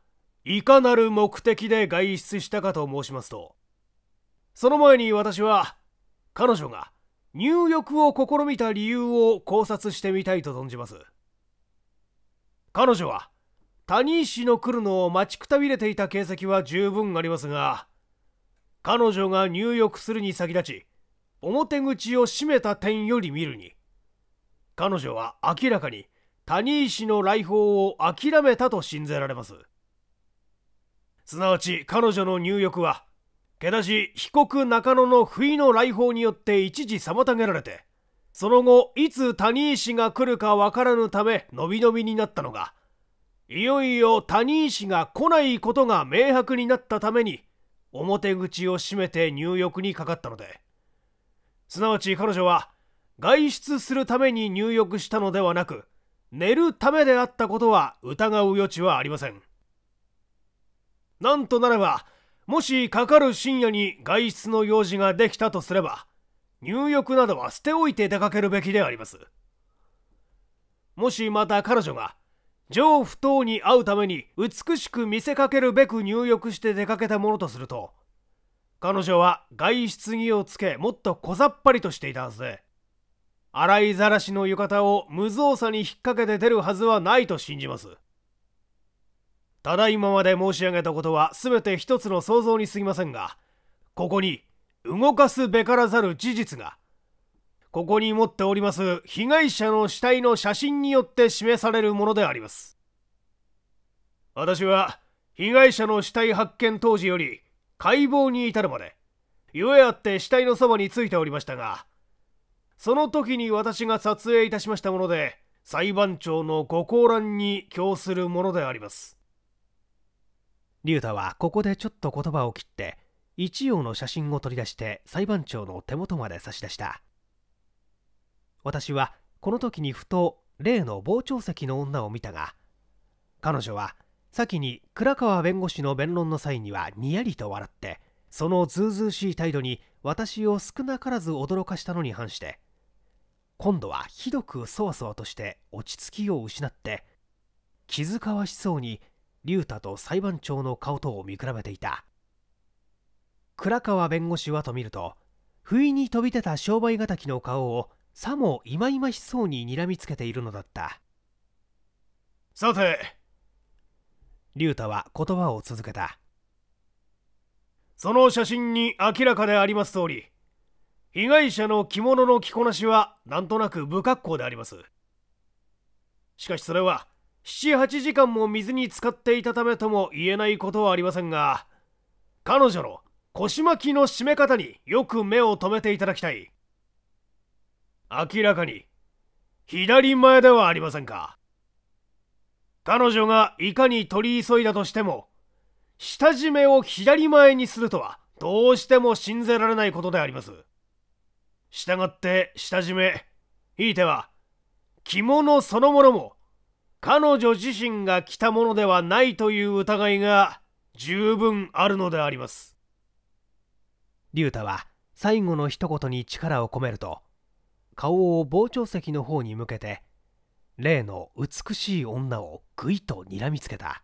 Speaker 1: いかなる目的で外出したかと申しますとその前に私は彼女が入浴を試みた理由を考察してみたいと存じます彼女は谷石の来るのを待ちくたびれていた形跡は十分ありますが彼女が入浴するに先立ち表口を閉めた点より見るに彼女は明らかに谷石の来訪を諦めたと信ぜられますすなわち彼女の入浴はけだし被告中野の不意の来訪によって一時妨げられてその後いつ谷井氏が来るかわからぬためのびのびになったのがいよいよ谷井氏が来ないことが明白になったために表口を閉めて入浴にかかったのですなわち彼女は外出するために入浴したのではなく寝るためであったことは疑う余地はありませんなんとならばもしかかる深夜に外出の用事ができたとすれば、入浴などは捨ておいて出かけるべきであります。もしまた彼女が、上不等に会うために美しく見せかけるべく入浴して出かけたものとすると、彼女は外出着をつけもっと小ざっぱりとしていたはずで、洗いざらしの浴衣を無造作に引っ掛けて出るはずはないと信じます。ただいままで申し上げたことは全て一つの想像にすぎませんがここに動かすべからざる事実がここに持っております被害者の死体の写真によって示されるものであります私は被害者の死体発見当時より解剖に至るまでゆえあって死体のそばについておりましたがその時に私が撮影いたしましたもので裁判長のご考覧に供するものであります竜太はここでちょっと言葉を切って一葉の写真を取り出して裁判長の手元まで差し出した私はこの時にふと例の傍聴席の女を見たが彼女は先に倉川弁護士の弁論の際にはにやりと笑ってそのずうずうしい態度に私を少なからず驚かしたのに反して今度はひどくそわそわとして落ち着きを失って気遣わしそうに竜太と裁判長の顔とを見比べていた倉川弁護士はと見ると不意に飛び出た商売敵の顔をさもいまいましそうににらみつけているのだったさて竜太は言葉を続けたその写真に明らかであります通り被害者の着物の着こなしはなんとなく不格好でありますしかしそれは78時間も水に浸かっていたためとも言えないことはありませんが彼女の腰巻きの締め方によく目を留めていただきたい明らかに左前ではありませんか彼女がいかに取り急いだとしても下締めを左前にするとはどうしても信じられないことでありますしたがって下締めひいては着物そのものも彼女自身が着たものではないという疑いが十分あるのであります竜太は最後の一言に力を込めると顔を傍聴席の方に向けて例の美しい女をぐいと睨みつけた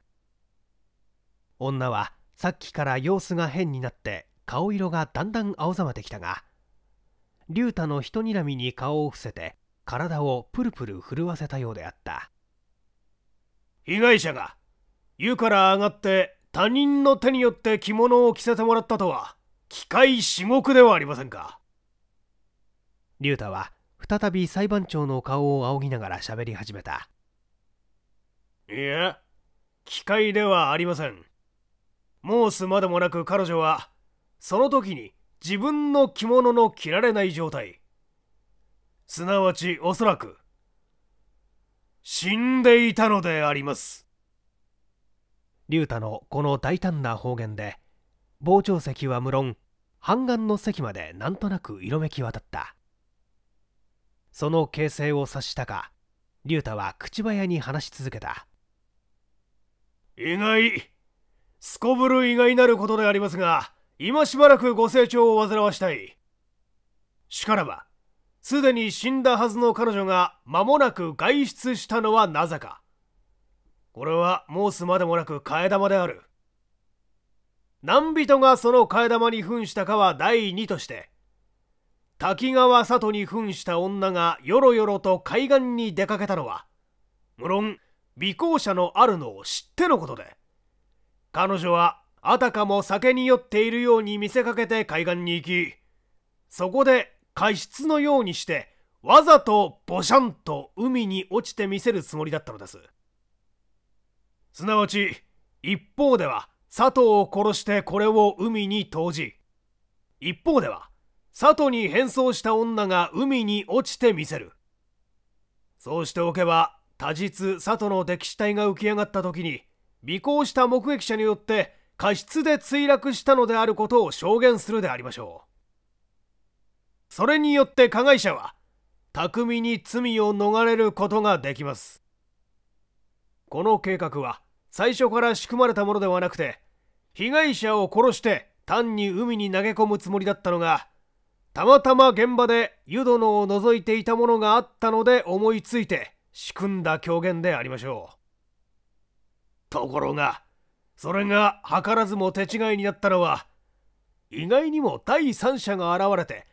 Speaker 1: 女はさっきから様子が変になって顔色がだんだん青ざまてきたが竜太の人睨みに顔を伏せて体をプルプル震わせたようであった被害者が湯から上がって他人の手によって着物を着せてもらったとは機械至極ではありませんか竜太は再び裁判長の顔を仰ぎながら喋り始めたいえ機械ではありません申すまでもなく彼女はその時に自分の着物の着られない状態すなわちおそらく死んでいたのであります竜太のこの大胆な方言で傍聴席は無論半岸の席までなんとなく色めき渡ったその形勢を察したか竜太は口早に話し続けた意外すこぶる意外なることでありますが今しばらくご成長を煩わしたいしからばすでに死んだはずの彼女が間もなく外出したのはなぜかこれは申すまでもなく替え玉である何人がその替え玉に扮したかは第2として滝川里に扮した女がよろよろと海岸に出かけたのは無論尾行者のあるのを知ってのことで彼女はあたかも酒に酔っているように見せかけて海岸に行きそこで過失のようにしてわざとボシャンと海に落ちてみせるつもりだったのですすなわち一方では佐藤を殺してこれを海に投じ一方では佐藤に変装した女が海に落ちてみせるそうしておけば多日佐藤の溺死体が浮き上がった時に尾行した目撃者によって過失で墜落したのであることを証言するでありましょうそれによって加害者は巧みに罪を逃れることができますこの計画は最初から仕組まれたものではなくて被害者を殺して単に海に投げ込むつもりだったのがたまたま現場で湯殿を除いていたものがあったので思いついて仕組んだ狂言でありましょうところがそれが図らずも手違いになったのは意外にも第三者が現れて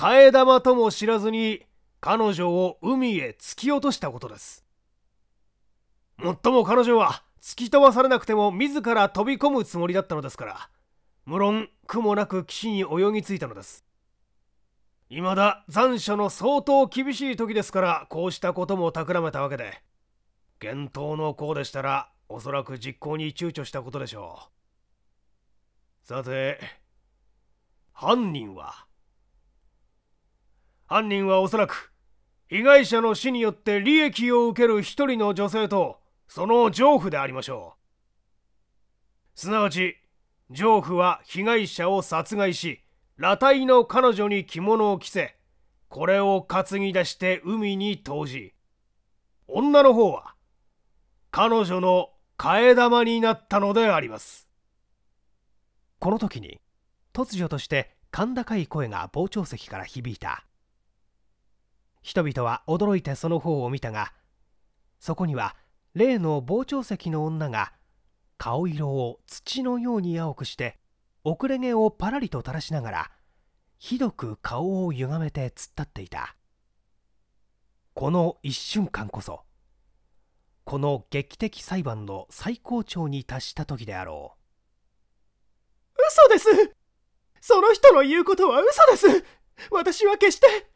Speaker 1: 替え玉とも知らずに彼女を海へ突き落としたことですもっとも彼女は突き飛ばされなくても自ら飛び込むつもりだったのですから無論苦もなく岸に泳ぎ着いたのです未だ残暑の相当厳しい時ですからこうしたことも企めたわけで厳冬の功でしたらおそらく実行に躊躇したことでしょうさて犯人は犯人はおそらく被害者の死によって利益を受ける一人の女性とその丈夫でありましょうすなわち丈夫は被害者を殺害し裸体の彼女に着物を着せこれを担ぎ出して海に投じ女の方は彼女の替え玉になったのでありますこの時に突如として甲高い声が傍聴席から響いた人々は驚いてその方を見たがそこには例の傍聴席の女が顔色を土のように青くして遅れ毛をパラリと垂らしながらひどく顔を歪めて突っ立っていたこの一瞬間こそこの劇的裁判の最高潮に達した時であろう嘘ですその人の言うことは嘘です私は決して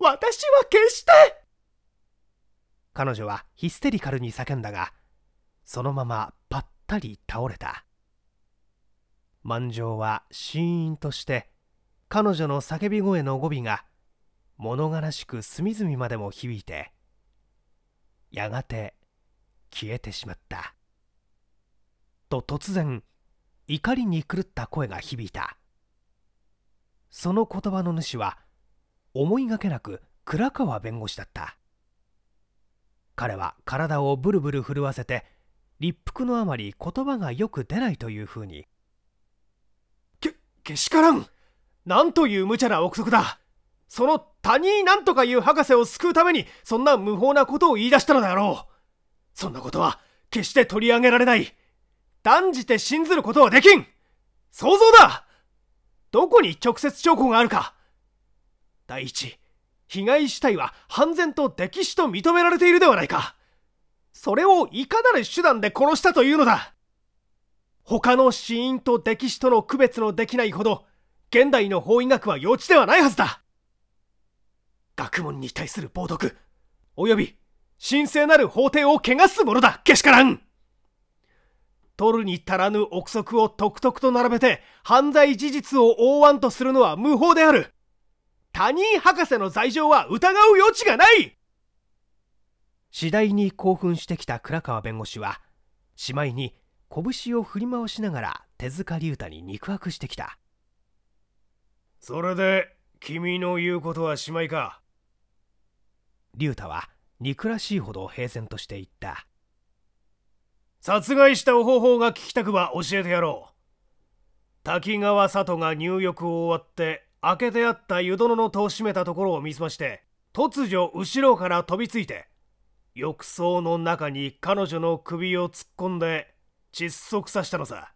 Speaker 1: 私は決して彼女はヒステリカルに叫んだがそのままぱったり倒れた満場はシーンとして彼女の叫び声の語尾が物悲しく隅々までも響いてやがて消えてしまったと突然怒りに狂った声が響いたその言葉の主は思いがけなく倉川弁護士だった彼は体をブルブル震わせて立腹のあまり言葉がよく出ないというふうにけけしからんなんという無茶な憶測だその谷井なんとかいう博士を救うためにそんな無法なことを言い出したのであろうそんなことは決して取り上げられない断じて信ずることはできん想像だどこに直接証拠があるか第一被害主体は判然と溺死と認められているではないかそれをいかなる手段で殺したというのだ他の死因と溺死との区別のできないほど現代の法医学は余地ではないはずだ学問に対する冒涜および神聖なる法廷を汚すものだけしからん取るに足らぬ憶測をとくとくと並べて犯罪事実を覆わんとするのは無法である他人博士の罪状は疑う余地がない次第に興奮してきた倉川弁護士はしまいに拳を振り回しながら手塚龍太に肉薄してきたそれで君の言うことはしまいか龍太は憎らしいほど平然として言った殺害した方法が聞きたくば教えてやろう滝川里が入浴を終わって開けてあった湯殿の戸を閉めたところを見せまして、突如後ろから飛びついて、浴槽の中に彼女の首を突っ込んで窒息させたのさ。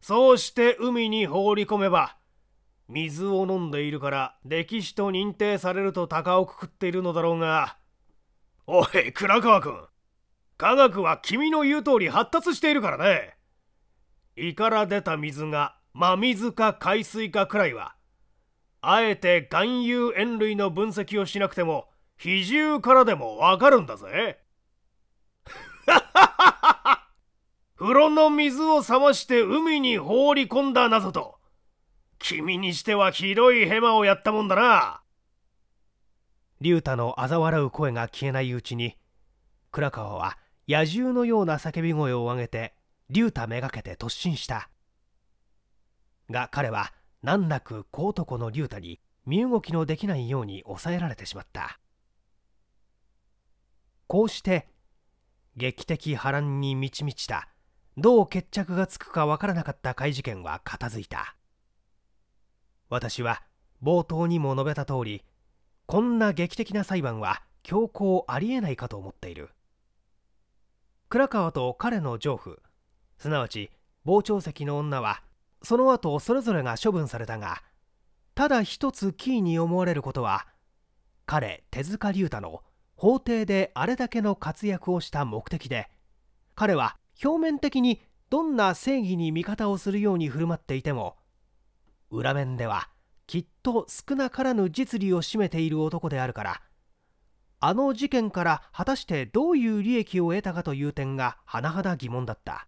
Speaker 1: そうして海に放り込めば、水を飲んでいるから歴史と認定されると鷹をくくっているのだろうが、おい、倉川君。科学は君の言う通り発達しているからね。胃から出た水が真水か海水かくらいはあえて含有塩類の分析をしなくても比重からでもわかるんだぜ [LAUGHS] 風呂の水を冷まして海に放り込んだなぞと君にしてはひどいヘマをやったもんだな竜太の嘲笑う声が消えないうちに倉川は野獣のような叫び声を上げて竜太めがけて突進したが彼は難なく小男の竜太に身動きのできないように抑えられてしまったこうして劇的波乱に満ち満ちたどう決着がつくかわからなかった怪事件は片付いた私は冒頭にも述べた通りこんな劇的な裁判は強行ありえないかと思っている倉川と彼の丈夫すなわち傍聴席の女はその後それぞれが処分されたがただ一つキーに思われることは彼手塚龍太の法廷であれだけの活躍をした目的で彼は表面的にどんな正義に味方をするように振る舞っていても裏面ではきっと少なからぬ実利を占めている男であるからあの事件から果たしてどういう利益を得たかという点が甚だ疑問だった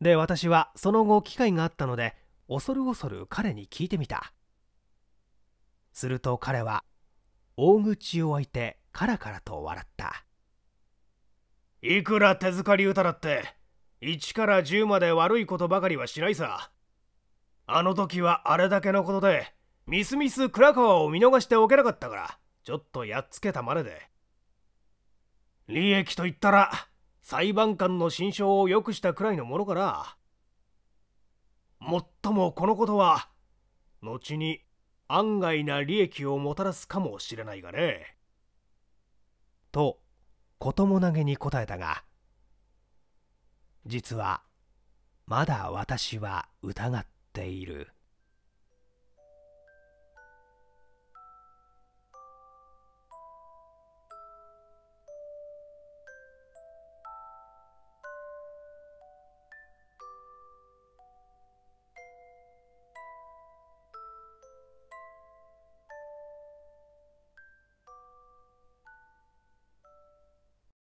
Speaker 1: で私はその後機会があったので恐る恐る彼に聞いてみたすると彼は大口を開いてカラカラと笑ったいくら手塚う太だって1から10まで悪いことばかりはしないさあの時はあれだけのことでミスミス倉川を見逃しておけなかったからちょっとやっつけたまでで利益と言ったら裁判官の心象を良くしたくらいのものかな。もっともこのことは、後に案外な利益をもたらすかもしれないがね。と、こともなげに答えたが、実は、まだ私は疑っている。